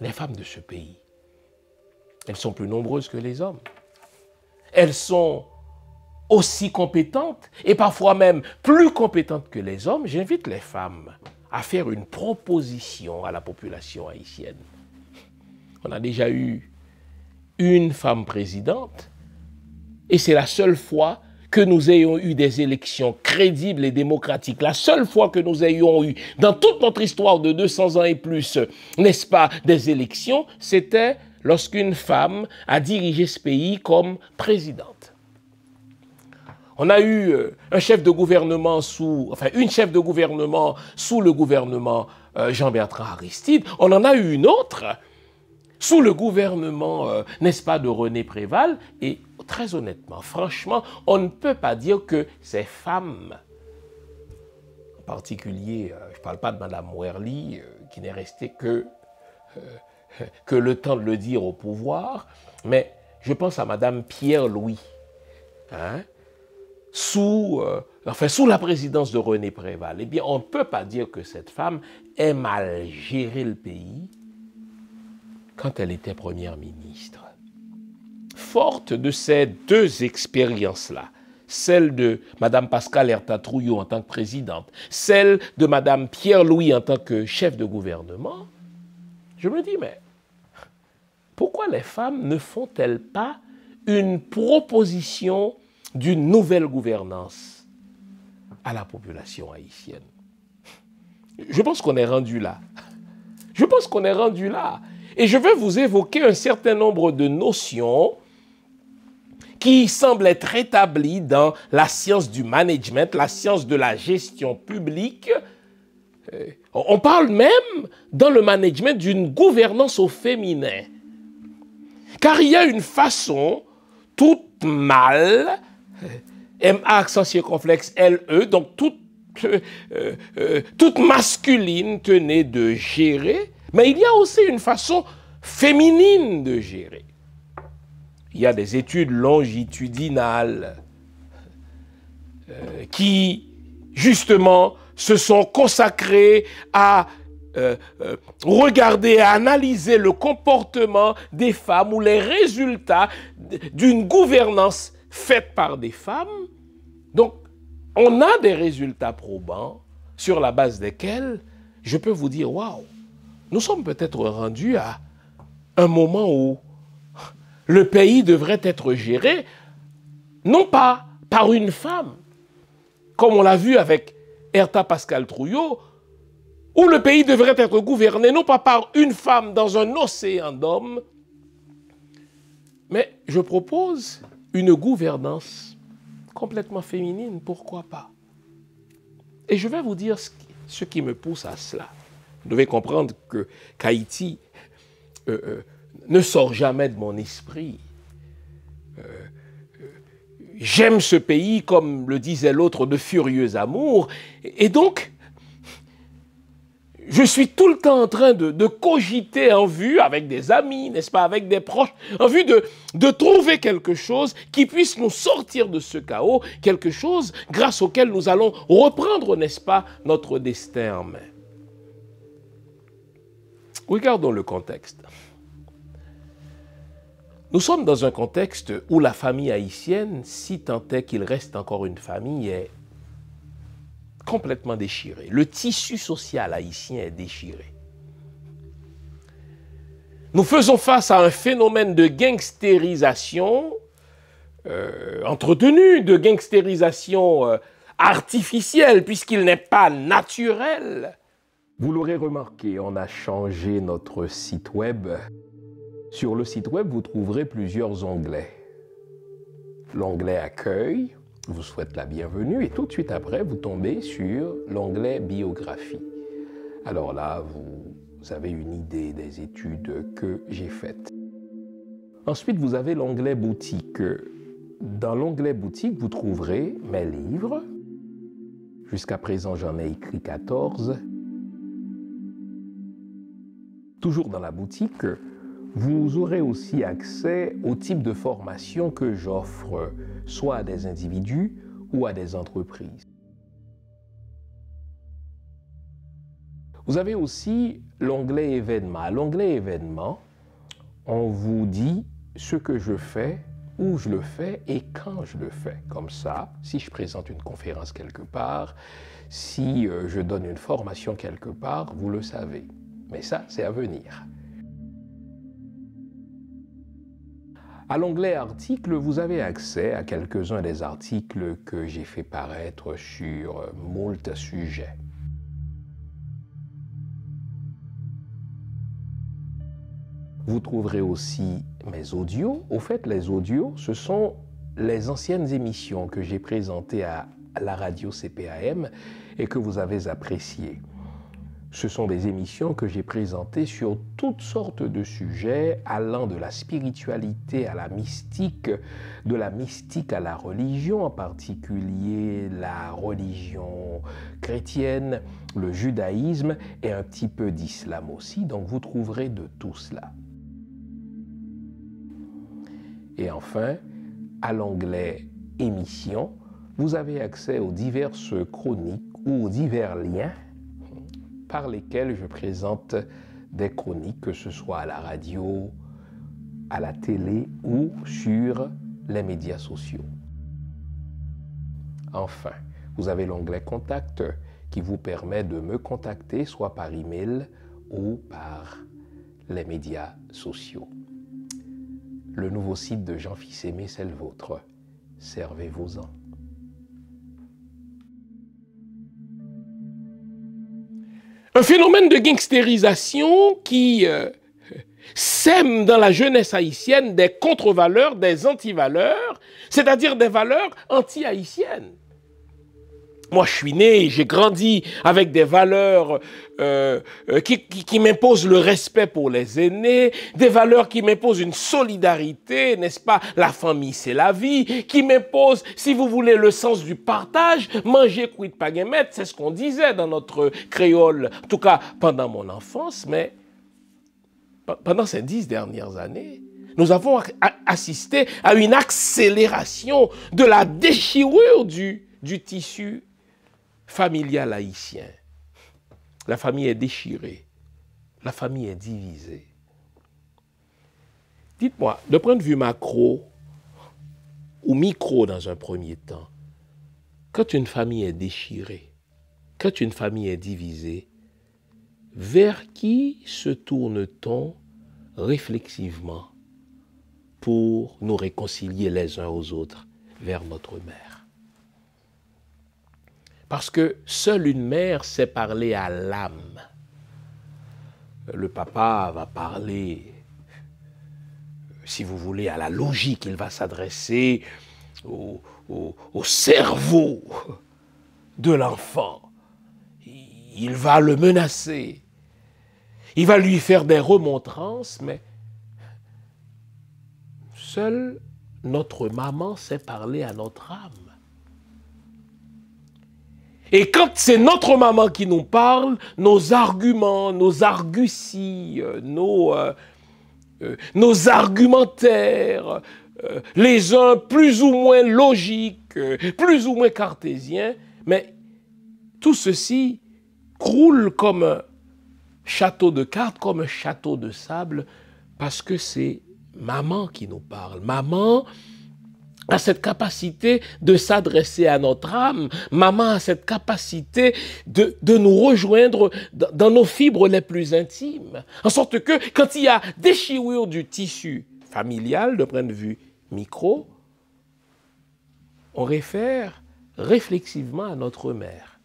les femmes de ce pays. Elles sont plus nombreuses que les hommes. Elles sont aussi compétentes et parfois même plus compétentes que les hommes. J'invite les femmes à faire une proposition à la population haïtienne. On a déjà eu une femme présidente et c'est la seule fois que nous ayons eu des élections crédibles et démocratiques, la seule fois que nous ayons eu dans toute notre histoire de 200 ans et plus, n'est-ce pas, des élections, c'était lorsqu'une femme a dirigé ce pays comme présidente. On a eu euh, un chef de gouvernement sous, enfin une chef de gouvernement sous le gouvernement euh, Jean-Bertrand Aristide. On en a eu une autre sous le gouvernement, euh, n'est-ce pas, de René Préval. Et très honnêtement, franchement, on ne peut pas dire que ces femmes, en particulier, euh, je ne parle pas de Mme Werly, euh, qui n'est restée que, euh, que le temps de le dire au pouvoir, mais je pense à Madame Pierre-Louis, hein, sous, sous la présidence de René Préval. Eh bien, on ne peut pas dire que cette femme ait mal géré le pays quand elle était première ministre forte de ces deux expériences-là, celle de Mme Pascal Trouillot en tant que présidente, celle de Mme Pierre-Louis en tant que chef de gouvernement, je me dis, mais pourquoi les femmes ne font-elles pas une proposition d'une nouvelle gouvernance à la population haïtienne Je pense qu'on est rendu là. Je pense qu'on est rendu là. Et je vais vous évoquer un certain nombre de notions qui semble être établie dans la science du management, la science de la gestion publique. Euh, on parle même dans le management d'une gouvernance au féminin. Car il y a une façon toute mâle, euh, M A accent circonflexe L E, donc toute, euh, toute masculine tenait de gérer, mais il y a aussi une façon féminine de gérer. Il y a des études longitudinales euh, qui, justement, se sont consacrées à euh, euh, regarder à analyser le comportement des femmes ou les résultats d'une gouvernance faite par des femmes. Donc, on a des résultats probants sur la base desquels je peux vous dire, waouh, nous sommes peut-être rendus à un moment où le pays devrait être géré non pas par une femme, comme on l'a vu avec Erta Pascal Trouillot, où le pays devrait être gouverné non pas par une femme dans un océan d'hommes, mais je propose une gouvernance complètement féminine, pourquoi pas Et je vais vous dire ce qui, me pousse à cela. Vous devez comprendre que qu'Haïti euh, euh, ne sort jamais de mon esprit. Euh, euh, j'aime ce pays, comme le disait l'autre, de furieux amour. Et donc, je suis tout le temps en train de, cogiter en vue, avec des amis, n'est-ce pas, avec des proches, en vue de, de trouver quelque chose qui puisse nous sortir de ce chaos, quelque chose grâce auquel nous allons reprendre, n'est-ce pas, notre destin en main. Regardons le contexte. Nous sommes dans un contexte où la famille haïtienne, si tant est qu'il reste encore une famille, est complètement déchirée. Le tissu social haïtien est déchiré. Nous faisons face à un phénomène de gangstérisation entretenu, euh, de gangstérisation euh, artificielle, puisqu'il n'est pas naturel. Vous l'aurez remarqué, on a changé notre site web. Sur le site web, vous trouverez plusieurs onglets. L'onglet Accueil vous souhaite la bienvenue et tout de suite après, vous tombez sur l'onglet Biographie. Alors là, vous avez une idée des études que j'ai faites. Ensuite, vous avez l'onglet Boutique. Dans l'onglet Boutique, vous trouverez mes livres. Jusqu'à présent, j'en ai écrit 14. Toujours dans la boutique, vous aurez aussi accès au type de formation que j'offre, soit à des individus ou à des entreprises. Vous avez aussi l'onglet événement. À l'onglet événement, on vous dit ce que je fais, où je le fais et quand je le fais. Comme ça, si je présente une conférence quelque part, si euh, je donne une formation quelque part, vous le savez. Mais ça, c'est à venir. À l'onglet articles, vous avez accès à quelques-uns des articles que j'ai fait paraître sur moult sujets. Vous trouverez aussi mes audios. Au fait, les audios, ce sont les anciennes émissions que j'ai présentées à la radio CPAM et que vous avez appréciées. Ce sont des émissions que j'ai présentées sur toutes sortes de sujets, allant de la spiritualité à la mystique, de la mystique à la religion, en particulier la religion chrétienne, le judaïsme et un petit peu d'islam aussi. Donc vous trouverez de tout cela. Et enfin, à l'onglet Émissions, vous avez accès aux diverses chroniques ou aux divers liens par lesquels je présente des chroniques, que ce soit à la radio, à la télé ou sur les médias sociaux. Enfin, vous avez l'onglet Contact qui vous permet de me contacter soit par email ou par les médias sociaux. Le nouveau site de Jean Fils-Aimé, c'est le vôtre. Servez-vous-en. Un phénomène de gangstérisation qui euh, sème dans la jeunesse haïtienne des contre-valeurs, des anti-valeurs, c'est-à-dire des valeurs anti-haïtiennes. Moi, je suis né, j'ai grandi avec des valeurs euh, euh, qui, m'imposent le respect pour les aînés, des valeurs qui m'imposent une solidarité, n'est-ce pas La famille, c'est la vie, qui m'imposent, si vous voulez, le sens du partage. Manger cuit paguemet, c'est ce qu'on disait dans notre créole, en tout cas pendant mon enfance, mais pendant ces dix dernières années, nous avons assisté à une accélération de la déchirure du, du tissu familial haïtien. La famille est déchirée. La famille est divisée. Dites-moi, de point de vue macro ou micro dans un premier temps, quand une famille est déchirée, quand une famille est divisée, vers qui se tourne-t-on réflexivement pour nous réconcilier les uns aux autres vers notre mère parce que seule une mère sait parler à l'âme. Le papa va parler, si vous voulez, à la logique. Il va s'adresser au, cerveau de l'enfant. Il va le menacer. Il va lui faire des remontrances, mais seule notre maman sait parler à notre âme. Et quand c'est notre maman qui nous parle, nos arguments, nos arguties, euh, euh, euh, nos, argumentaires, les uns plus ou moins logiques, plus ou moins cartésiens, mais tout ceci croule comme un château de cartes, comme un château de sable, parce que c'est maman qui nous parle. Maman a cette capacité de s'adresser à notre âme. Maman a cette capacité de, nous rejoindre dans, nos fibres les plus intimes. En sorte que quand il y a déchirure du tissu familial, de point de vue micro, on réfère réflexivement à notre mère.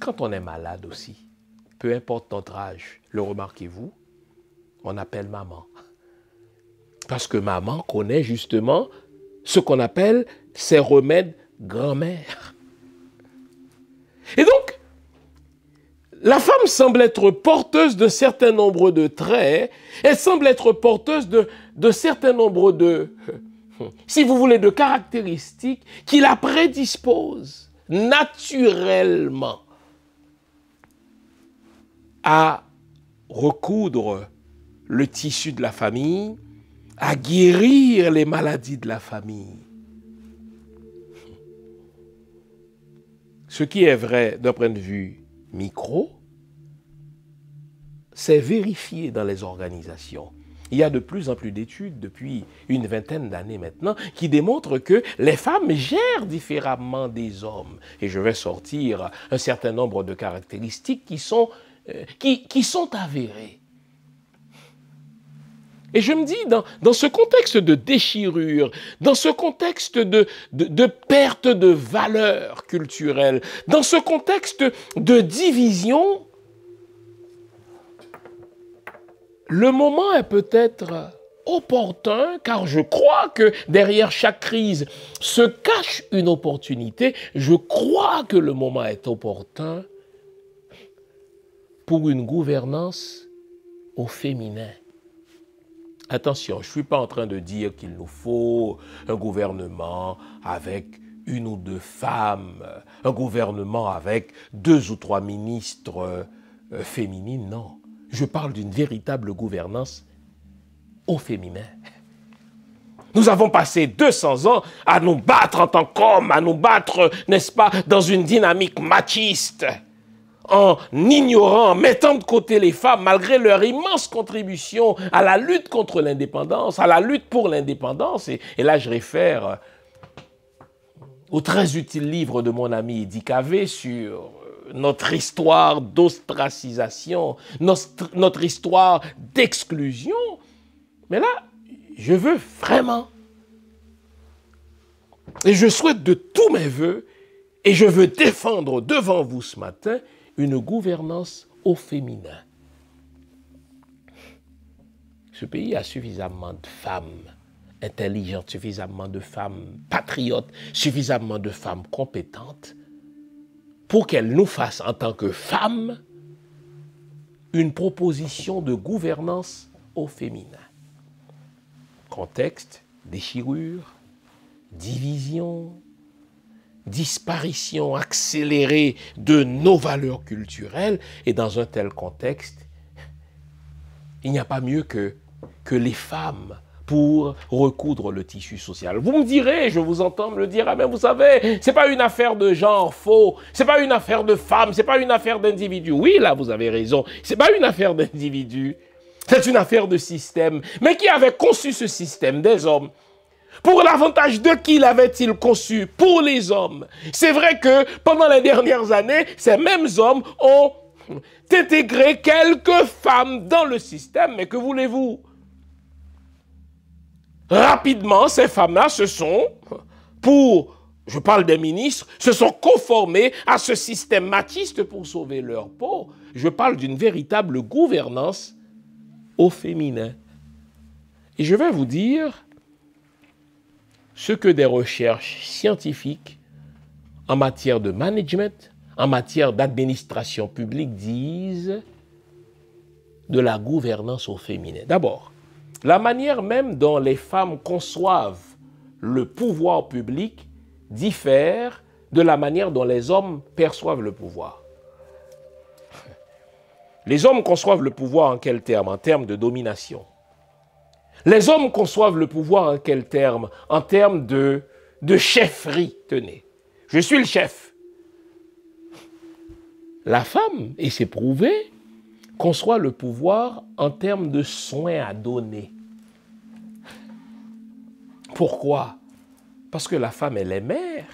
Quand on est malade aussi, peu importe notre âge, le remarquez-vous, on appelle maman. Parce que maman connaît justement ce qu'on appelle ses remèdes grand-mère. Et donc, la femme semble être porteuse d'un certain nombre de traits, elle semble être porteuse de, certain nombre de, si vous voulez, de caractéristiques qui la prédisposent naturellement à recoudre le tissu de la famille, à guérir les maladies de la famille. Ce qui est vrai d'un point de vue micro, c'est vérifié dans les organisations. Il y a de plus en plus d'études depuis une vingtaine d'années maintenant qui démontrent que les femmes gèrent différemment des hommes. Et je vais sortir un certain nombre de caractéristiques qui sont, euh, qui, qui sont avérées. Et je me dis, dans, ce contexte de déchirure, dans ce contexte de, perte de valeur culturelle, dans ce contexte de division, le moment est peut-être opportun, car je crois que derrière chaque crise se cache une opportunité. Je crois que le moment est opportun pour une gouvernance au féminin. Attention, je ne suis pas en train de dire qu'il nous faut un gouvernement avec une ou deux femmes, un gouvernement avec deux ou trois ministres euh, féminines, non. Je parle d'une véritable gouvernance au féminin. Nous avons passé 200 ans à nous battre en tant qu'hommes, à nous battre, n'est-ce pas, dans une dynamique machiste en ignorant, mettant de côté les femmes, malgré leur immense contribution à la lutte contre l'indépendance, à la lutte pour l'indépendance. Et, là, je réfère euh, au très utile livre de mon ami Eddie Cavé sur euh, notre histoire d'ostracisation, notre, notre histoire d'exclusion. Mais là, je veux vraiment, et je souhaite de tous mes voeux, et je veux défendre devant vous ce matin une gouvernance au féminin. Ce pays a suffisamment de femmes intelligentes, suffisamment de femmes patriotes, suffisamment de femmes compétentes pour qu'elles nous fassent en tant que femmes une proposition de gouvernance au féminin. Contexte, déchirure, division, disparition accélérée de nos valeurs culturelles. Et dans un tel contexte, il n'y a pas mieux que, que les femmes pour recoudre le tissu social. Vous me direz, je vous entends me le dire, mais ah ben, vous savez, c'est pas une affaire de genre faux, c'est pas une affaire de femme, c'est pas une affaire d'individu. Oui, là vous avez raison, c'est pas une affaire d'individu, c'est une affaire de système. Mais qui avait conçu ce système des hommes pour l'avantage de qui l'avait-il conçu Pour les hommes. C'est vrai que pendant les dernières années, ces mêmes hommes ont intégré quelques femmes dans le système, mais que voulez-vous Rapidement, ces femmes-là se sont, pour, je parle des ministres, se sont conformées à ce système machiste pour sauver leur peau. Je parle d'une véritable gouvernance au féminin. Et je vais vous dire, ce que des recherches scientifiques en matière de management, en matière d'administration publique disent de la gouvernance au féminin. D'abord, la manière même dont les femmes conçoivent le pouvoir public diffère de la manière dont les hommes perçoivent le pouvoir. Les hommes conçoivent le pouvoir en quels termes En termes de domination. Les hommes conçoivent le pouvoir en quel terme, En termes de, de chefferie, tenez. Je suis le chef. La femme, et c'est prouvé, conçoit le pouvoir en termes de soins à donner. Pourquoi Parce que la femme, elle est mère.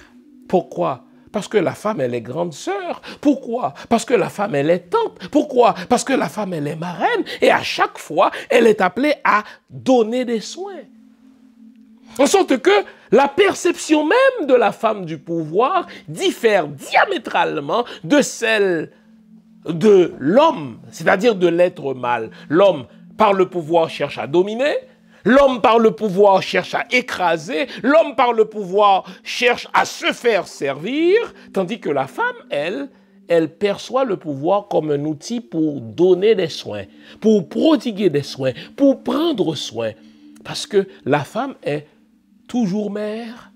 Pourquoi parce que la femme, elle est grande sœur. Pourquoi Parce que la femme, elle est tante. Pourquoi Parce que la femme, elle est marraine. Et à chaque fois, elle est appelée à donner des soins. En sorte que la perception même de la femme du pouvoir diffère diamétralement de celle de l'homme, c'est-à-dire de l'être mâle. L'homme, par le pouvoir, cherche à dominer, L'homme par le pouvoir cherche à écraser, l'homme par le pouvoir cherche à se faire servir, tandis que la femme, elle, elle perçoit le pouvoir comme un outil pour donner des soins, pour prodiguer des soins, pour prendre soin. Parce que la femme est toujours mère,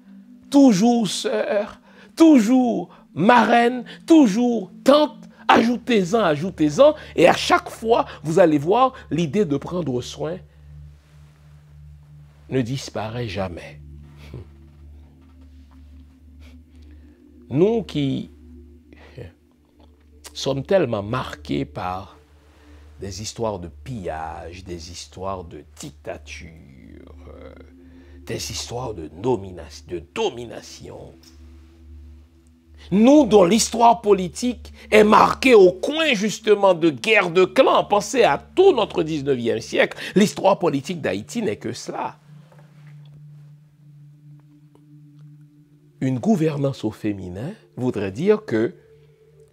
toujours sœur, toujours marraine, toujours tante. Ajoutez-en, ajoutez-en, et à chaque fois, vous allez voir l'idée de prendre soin ne disparaît jamais. Nous qui sommes tellement marqués par des histoires de pillage, des histoires de dictature, euh, des histoires de, domination. Nous, dont l'histoire politique est marquée au coin justement de guerre de clans, pensez à tout notre 19e siècle, l'histoire politique d'Haïti n'est que cela. une gouvernance au féminin voudrait dire que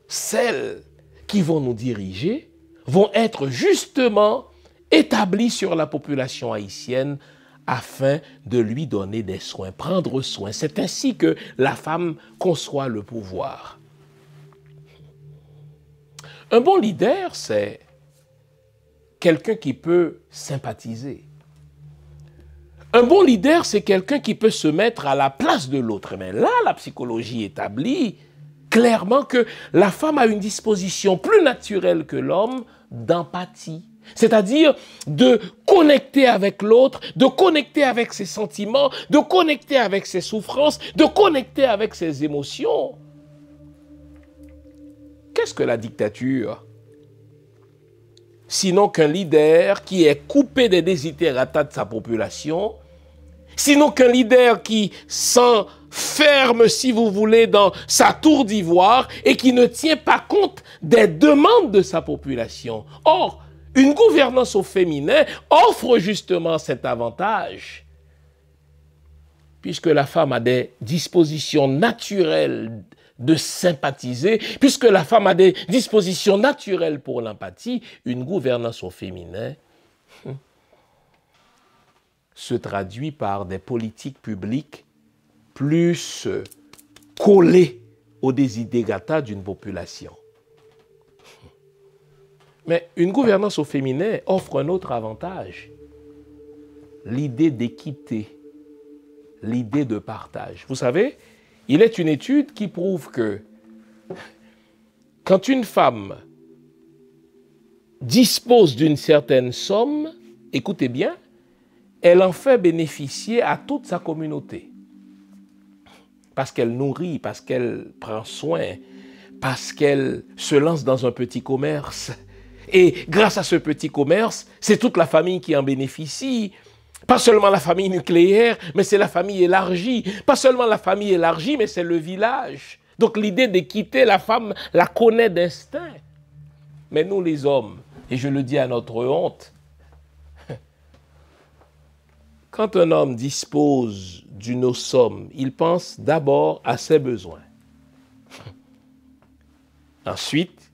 celles qui vont nous diriger vont être justement établies sur la population haïtienne afin de lui donner des soins, prendre soin. C'est ainsi que la femme conçoit le pouvoir. Un bon leader, c'est quelqu'un qui peut sympathiser, un bon leader, c'est quelqu'un qui peut se mettre à la place de l'autre. Mais là, la psychologie établit clairement que la femme a une disposition plus naturelle que l'homme d'empathie. C'est-à-dire de connecter avec l'autre, de connecter avec ses sentiments, de connecter avec ses souffrances, de connecter avec ses émotions. Qu'est-ce que la dictature sinon qu'un leader qui est coupé des désiderata de sa population, sinon qu'un leader qui s'enferme, si vous voulez, dans sa tour d'ivoire et qui ne tient pas compte des demandes de sa population. Or, une gouvernance au féminin offre justement cet avantage, puisque la femme a des dispositions naturelles de sympathiser, puisque la femme a des dispositions naturelles pour l'empathie, une gouvernance au féminin hmm, se traduit par des politiques publiques plus collées aux désidégatas d'une population. Mais une gouvernance au féminin offre un autre avantage, l'idée d'équité, l'idée de partage. Vous savez, il est une étude qui prouve que quand une femme dispose d'une certaine somme, écoutez bien, elle en fait bénéficier à toute sa communauté. Parce qu'elle nourrit, parce qu'elle prend soin, parce qu'elle se lance dans un petit commerce. Et grâce à ce petit commerce, c'est toute la famille qui en bénéficie. Pas seulement la famille nucléaire, mais c'est la famille élargie. Pas seulement la famille élargie, mais c'est le village. Donc l'idée de quitter la femme la connaît d'instinct. Mais nous les hommes, et je le dis à notre honte, quand un homme dispose d'une somme, il pense d'abord à ses besoins. Ensuite,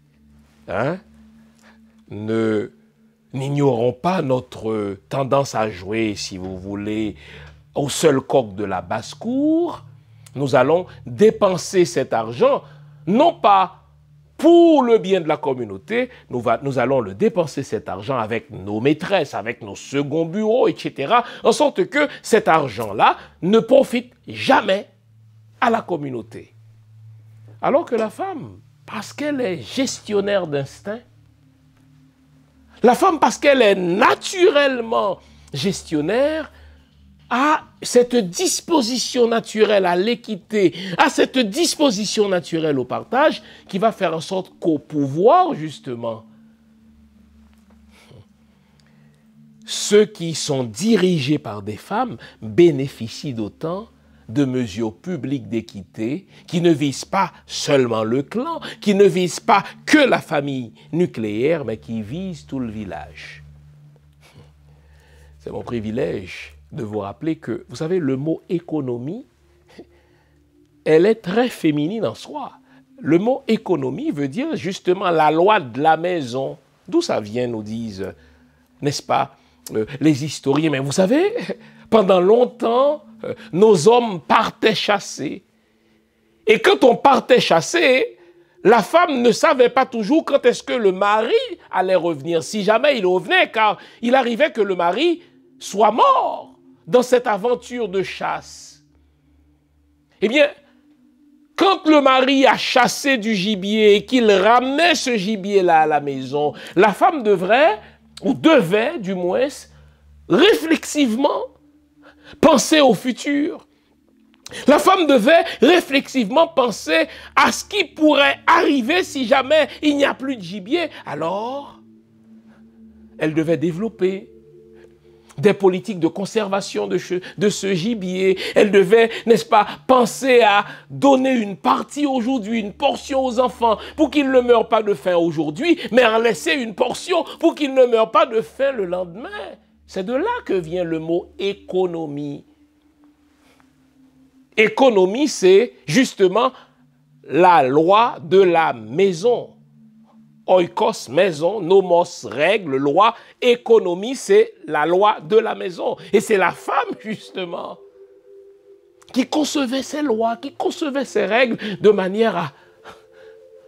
hein, ne n'ignorons pas notre euh, tendance à jouer, si vous voulez, au seul coq de la basse-cour. Nous allons dépenser cet argent, non pas pour le bien de la communauté, nous, allons le dépenser cet argent avec nos maîtresses, avec nos seconds bureaux, etc. En sorte que cet argent-là ne profite jamais à la communauté. Alors que la femme, parce qu'elle est gestionnaire d'instinct, la femme, parce qu'elle est naturellement gestionnaire, a cette disposition naturelle à l'équité, à cette disposition naturelle au partage, qui va faire en sorte qu'au pouvoir, justement, ceux qui sont dirigés par des femmes bénéficient d'autant de mesures publiques d'équité qui ne visent pas seulement le clan, qui ne visent pas que la famille nucléaire, mais qui visent tout le village. C'est mon privilège de vous rappeler que, vous savez, le mot économie, elle est très féminine en soi. Le mot économie veut dire justement la loi de la maison. D'où ça vient, nous disent, n'est-ce pas, euh, les historiens. Mais vous savez, pendant longtemps, euh, nos hommes partaient chasser. Et quand on partait chasser, la femme ne savait pas toujours quand est-ce que le mari allait revenir, si jamais il revenait, car il arrivait que le mari soit mort dans cette aventure de chasse. Eh bien, quand le mari a chassé du gibier et qu'il ramenait ce gibier-là à la maison, la femme devrait, ou devait du moins, réflexivement penser au futur. La femme devait réflexivement penser à ce qui pourrait arriver si jamais il n'y a plus de gibier. Alors, elle devait développer des politiques de conservation de, de ce gibier. Elle devait, n'est-ce pas, penser à donner une partie aujourd'hui, une portion aux enfants pour qu'ils ne meurent pas de faim aujourd'hui, mais en laisser une portion pour qu'ils ne meurent pas de faim le lendemain. C'est de là que vient le mot économie. Économie, c'est justement la loi de la maison. Oikos, maison, nomos, règle, loi. Économie, c'est la loi de la maison. Et c'est la femme, justement, qui concevait ces lois, qui concevait ces règles de manière à,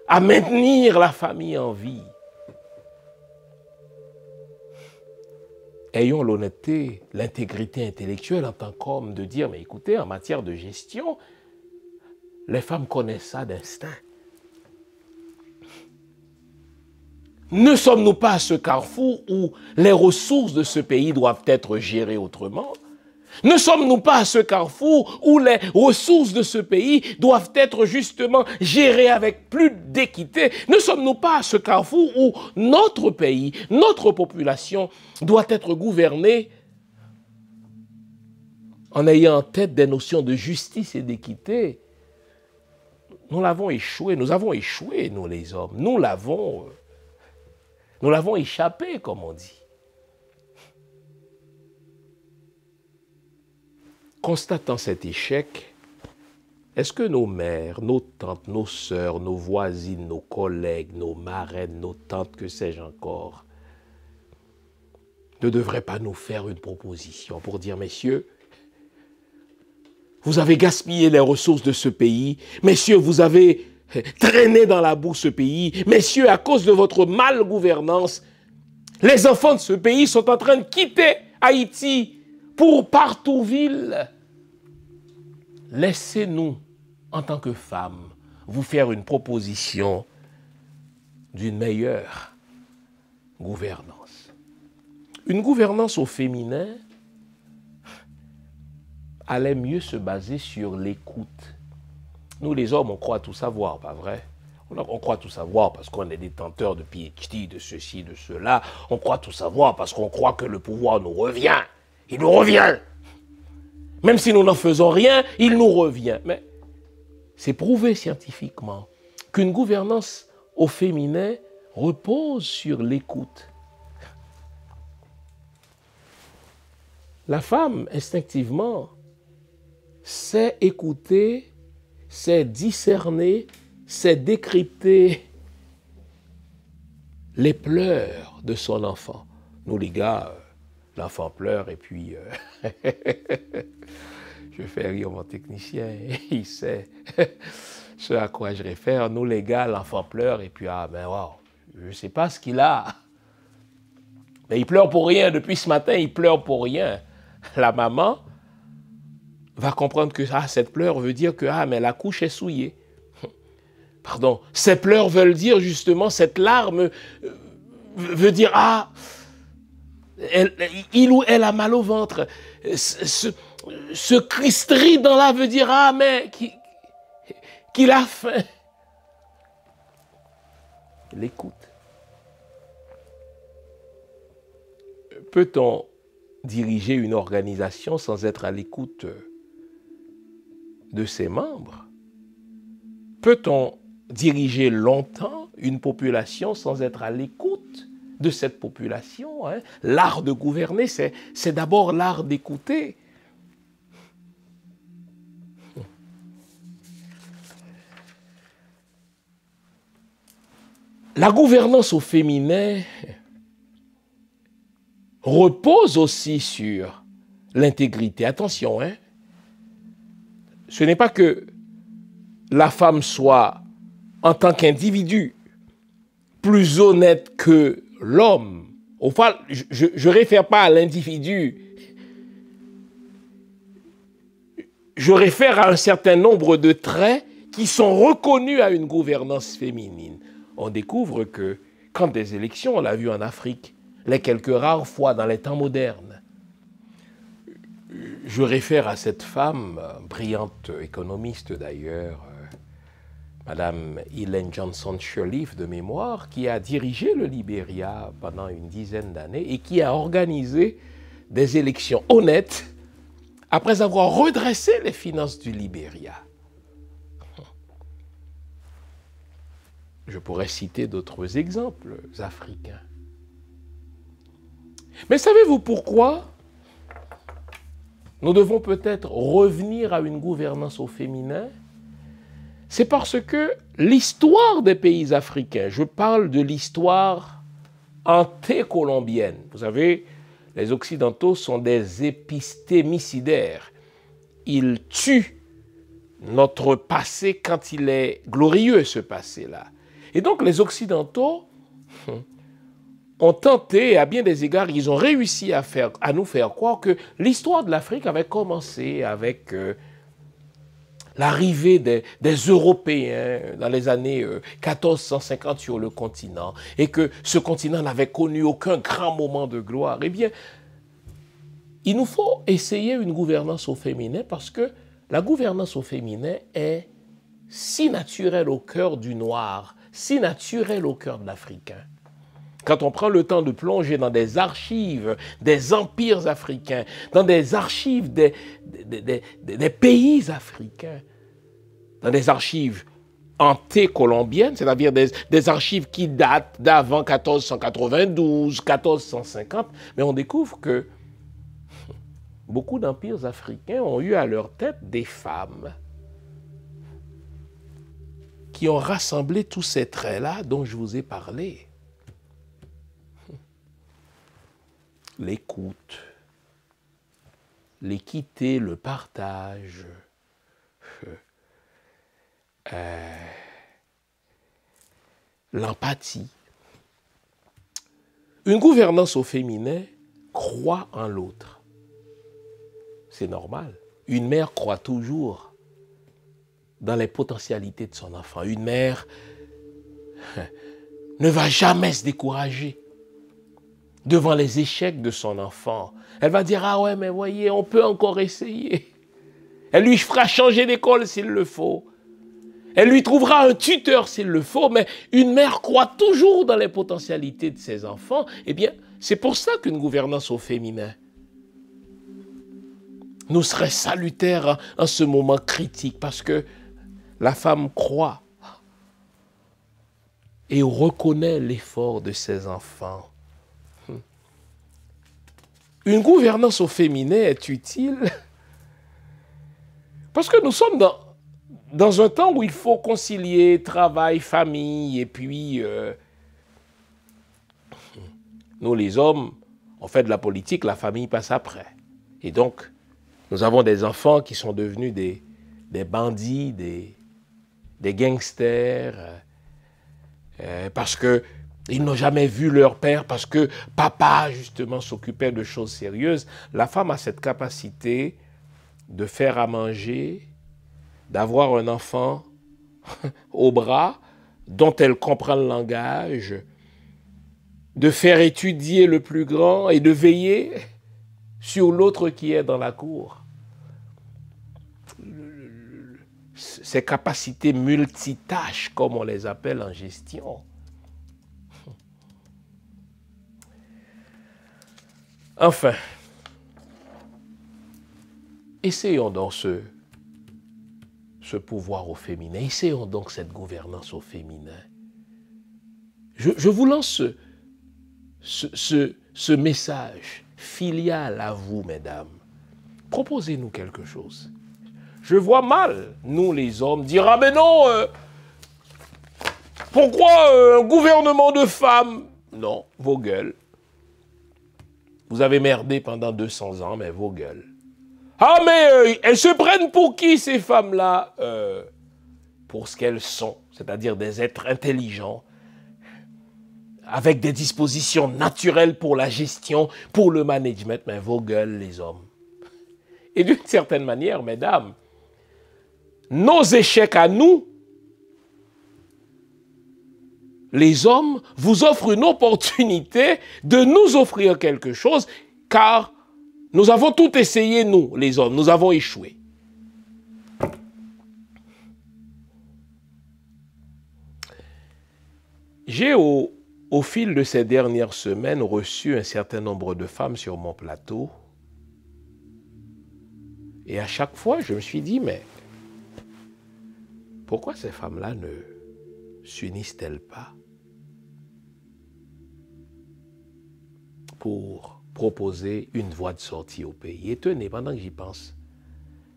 à maintenir la famille en vie. ayons l'honnêteté, l'intégrité intellectuelle en tant qu'homme de dire, mais écoutez, en matière de gestion, les femmes connaissent ça d'instinct. Ne sommes-nous pas à ce carrefour où les ressources de ce pays doivent être gérées autrement ne sommes-nous pas à ce carrefour où les ressources de ce pays doivent être justement gérées avec plus d'équité Ne sommes-nous pas à ce carrefour où notre pays, notre population doit être gouvernée en ayant en tête des notions de justice et d'équité Nous l'avons échoué, nous avons échoué, nous les hommes, nous l'avons, euh, nous l'avons échappé, comme on dit. Constatant cet échec, est-ce que nos mères, nos tantes, nos sœurs, nos voisines, nos collègues, nos marraines, nos tantes, que sais-je encore, ne devraient pas nous faire une proposition pour dire, messieurs, vous avez gaspillé les ressources de ce pays, messieurs, vous avez traîné dans la boue ce pays, messieurs, à cause de votre mal gouvernance, les enfants de ce pays sont en train de quitter Haïti pour partout ville. » Laissez-nous, en tant que femmes, vous faire une proposition d'une meilleure gouvernance. Une gouvernance au féminin allait mieux se baser sur l'écoute. Nous, les hommes, on croit tout savoir, pas vrai on croit tout savoir parce qu'on est détenteur de PhD, de ceci, de cela. On croit tout savoir parce qu'on croit que le pouvoir nous revient. Il nous revient. Même si nous n'en faisons rien, il nous revient. Mais c'est prouvé scientifiquement qu'une gouvernance au féminin repose sur l'écoute. La femme, instinctivement, sait écouter, sait discerner, sait décrypter les pleurs de son enfant. Nous, les gars, L'enfant pleure et puis euh, je fais rire mon technicien, il sait ce à quoi je réfère. Nous les gars, l'enfant pleure et puis ah ben je ne sais pas ce qu'il a. Mais il pleure pour rien, depuis ce matin il pleure pour rien. La maman va comprendre que ah, cette pleure veut dire que ah mais la couche est souillée. Pardon, ces pleurs veulent dire justement, cette larme euh, veut dire ah il ou elle a mal au ventre, ce christri dans la veut dire Ah, mais qu'il a faim. L'écoute. Peut-on diriger une organisation sans être à l'écoute de ses membres Peut-on diriger longtemps une population sans être à l'écoute de cette population. Hein. L'art de gouverner, c'est d'abord l'art d'écouter. La gouvernance au féminin repose aussi sur l'intégrité. Attention, hein. ce n'est pas que la femme soit, en tant qu'individu, plus honnête que l'homme. Enfin, je ne réfère pas à l'individu. Je réfère à un certain nombre de traits qui sont reconnus à une gouvernance féminine. On découvre que quand des élections, on l'a vu en Afrique, les quelques rares fois dans les temps modernes, je réfère à cette femme, brillante économiste d'ailleurs, Madame Helen Johnson Sirleaf de mémoire, qui a dirigé le Libéria pendant une dizaine d'années et qui a organisé des élections honnêtes après avoir redressé les finances du Libéria. Je pourrais citer d'autres exemples africains. Mais savez-vous pourquoi nous devons peut-être revenir à une gouvernance au féminin c'est parce que l'histoire des pays africains, je parle de l'histoire antécolombienne. Vous savez, les Occidentaux sont des épistémicidaires. Ils tuent notre passé quand il est glorieux, ce passé-là. Et donc les Occidentaux hum, ont tenté, à bien des égards, ils ont réussi à, nous faire croire que l'histoire de l'Afrique avait commencé avec euh, l'arrivée des, Européens dans les années 1450 euh, sur le continent et que ce continent n'avait connu aucun grand moment de gloire, eh bien, il nous faut essayer une gouvernance au féminin parce que la gouvernance au féminin est si naturelle au cœur du noir, si naturelle au cœur de l'africain. Quand on prend le temps de plonger dans des archives des empires africains, dans des archives des, pays africains, dans des archives antécolombiennes, c'est-à-dire des, des, archives qui datent d'avant 1492, 1450, mais on découvre que beaucoup d'empires africains ont eu à leur tête des femmes qui ont rassemblé tous ces traits-là dont je vous ai parlé. l'écoute, l'équité, le partage. Euh, l'empathie. Une gouvernance au féminin croit en l'autre. C'est normal. Une mère croit toujours dans les potentialités de son enfant. Une mère ne va jamais se décourager devant les échecs de son enfant. Elle va dire, ah ouais, mais voyez, on peut encore essayer. Elle lui fera changer d'école s'il le faut. Elle lui trouvera un tuteur s'il le faut, mais une mère croit toujours dans les potentialités de ses enfants. Eh bien, c'est pour ça qu'une gouvernance au féminin nous serait salutaire en ce moment critique, parce que la femme croit et reconnaît l'effort de ses enfants. Une gouvernance au féminin est utile parce que nous sommes dans, dans un temps où il faut concilier travail, famille, et puis euh, nous les hommes, on fait de la politique, la famille passe après. Et donc, nous avons des enfants qui sont devenus des, des bandits, des, des gangsters, euh, parce que ils n'ont jamais vu leur père parce que papa, justement, s'occupait de choses sérieuses. La femme a cette capacité de faire à manger, d'avoir un enfant au bras dont elle comprend le langage, de faire étudier le plus grand et de veiller sur l'autre qui est dans la cour. Ces capacités multitâches, comme on les appelle en gestion, Enfin, essayons donc ce, pouvoir au féminin, essayons donc cette gouvernance au féminin. Je, vous lance ce, message filial à vous, mesdames. Proposez-nous quelque chose. Je vois mal, nous les hommes, dire Ah, mais non, euh, pourquoi euh, un gouvernement de femmes Non, vos gueules. Vous avez merdé pendant 200 ans, mais vos gueules. Ah, mais euh, elles se prennent pour qui, ces femmes-là euh, Pour ce qu'elles sont, c'est-à-dire des êtres intelligents, avec des dispositions naturelles pour la gestion, pour le management, mais vos gueules, les hommes. Et d'une certaine manière, mesdames, nos échecs à nous les hommes vous offrent une opportunité de nous offrir quelque chose, car nous avons tout essayé, nous, les hommes, nous avons échoué. J'ai au, fil de ces dernières semaines reçu un certain nombre de femmes sur mon plateau. Et à chaque fois, je me suis dit, mais pourquoi ces femmes-là ne s'unissent-elles pas pour proposer une voie de sortie au pays. Et tenez, pendant que j'y pense,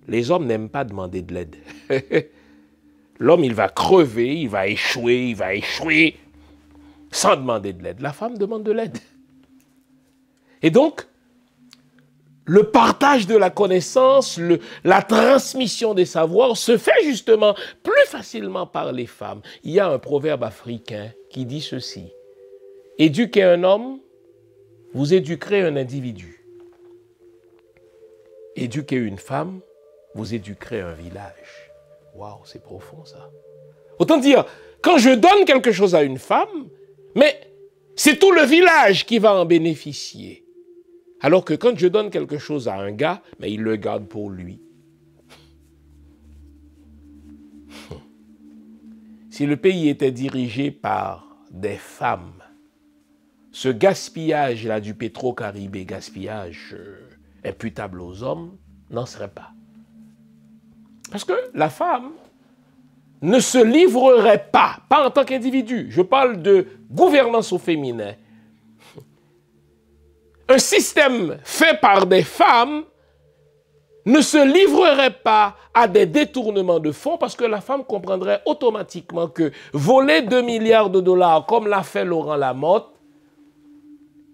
les hommes n'aiment pas demander de l'aide. L'homme, il va crever, il va échouer, il va échouer sans demander de l'aide. La femme demande de l'aide. Et donc, le partage de la connaissance, la transmission des savoirs se fait justement plus facilement par les femmes. Il y a un proverbe africain qui dit ceci. Éduquer un homme, vous éduquerez un individu. Éduquer une femme, vous éduquerez un village. Waouh, c'est profond ça. Autant dire, quand je donne quelque chose à une femme, mais c'est tout le village qui va en bénéficier. Alors que quand je donne quelque chose à un gars, mais il le garde pour lui. Si le pays était dirigé par des femmes, ce gaspillage-là du pétro-caribé, gaspillage euh, imputable aux hommes, n'en serait pas. Parce que la femme ne se livrerait pas, pas en tant qu'individu, je parle de gouvernance au féminin. Un système fait par des femmes ne se livrerait pas à des détournements de fonds parce que la femme comprendrait automatiquement que voler 2 milliards de dollars comme l'a fait Laurent Lamotte,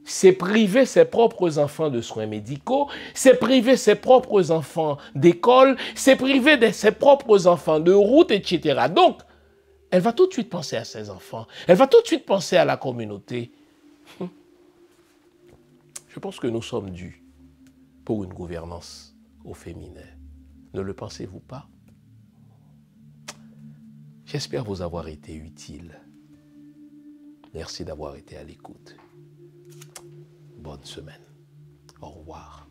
c'est priver ses propres enfants de soins médicaux, c'est priver ses propres enfants d'école, c'est priver ses propres enfants de route, etc. Donc, elle va tout de suite penser à ses enfants, elle va tout de suite penser à la communauté. Hum. Je pense que nous sommes dus pour une gouvernance au féminin. Ne le pensez-vous pas J'espère vous avoir été utile. Merci d'avoir été à l'écoute bonne semaine. Au revoir.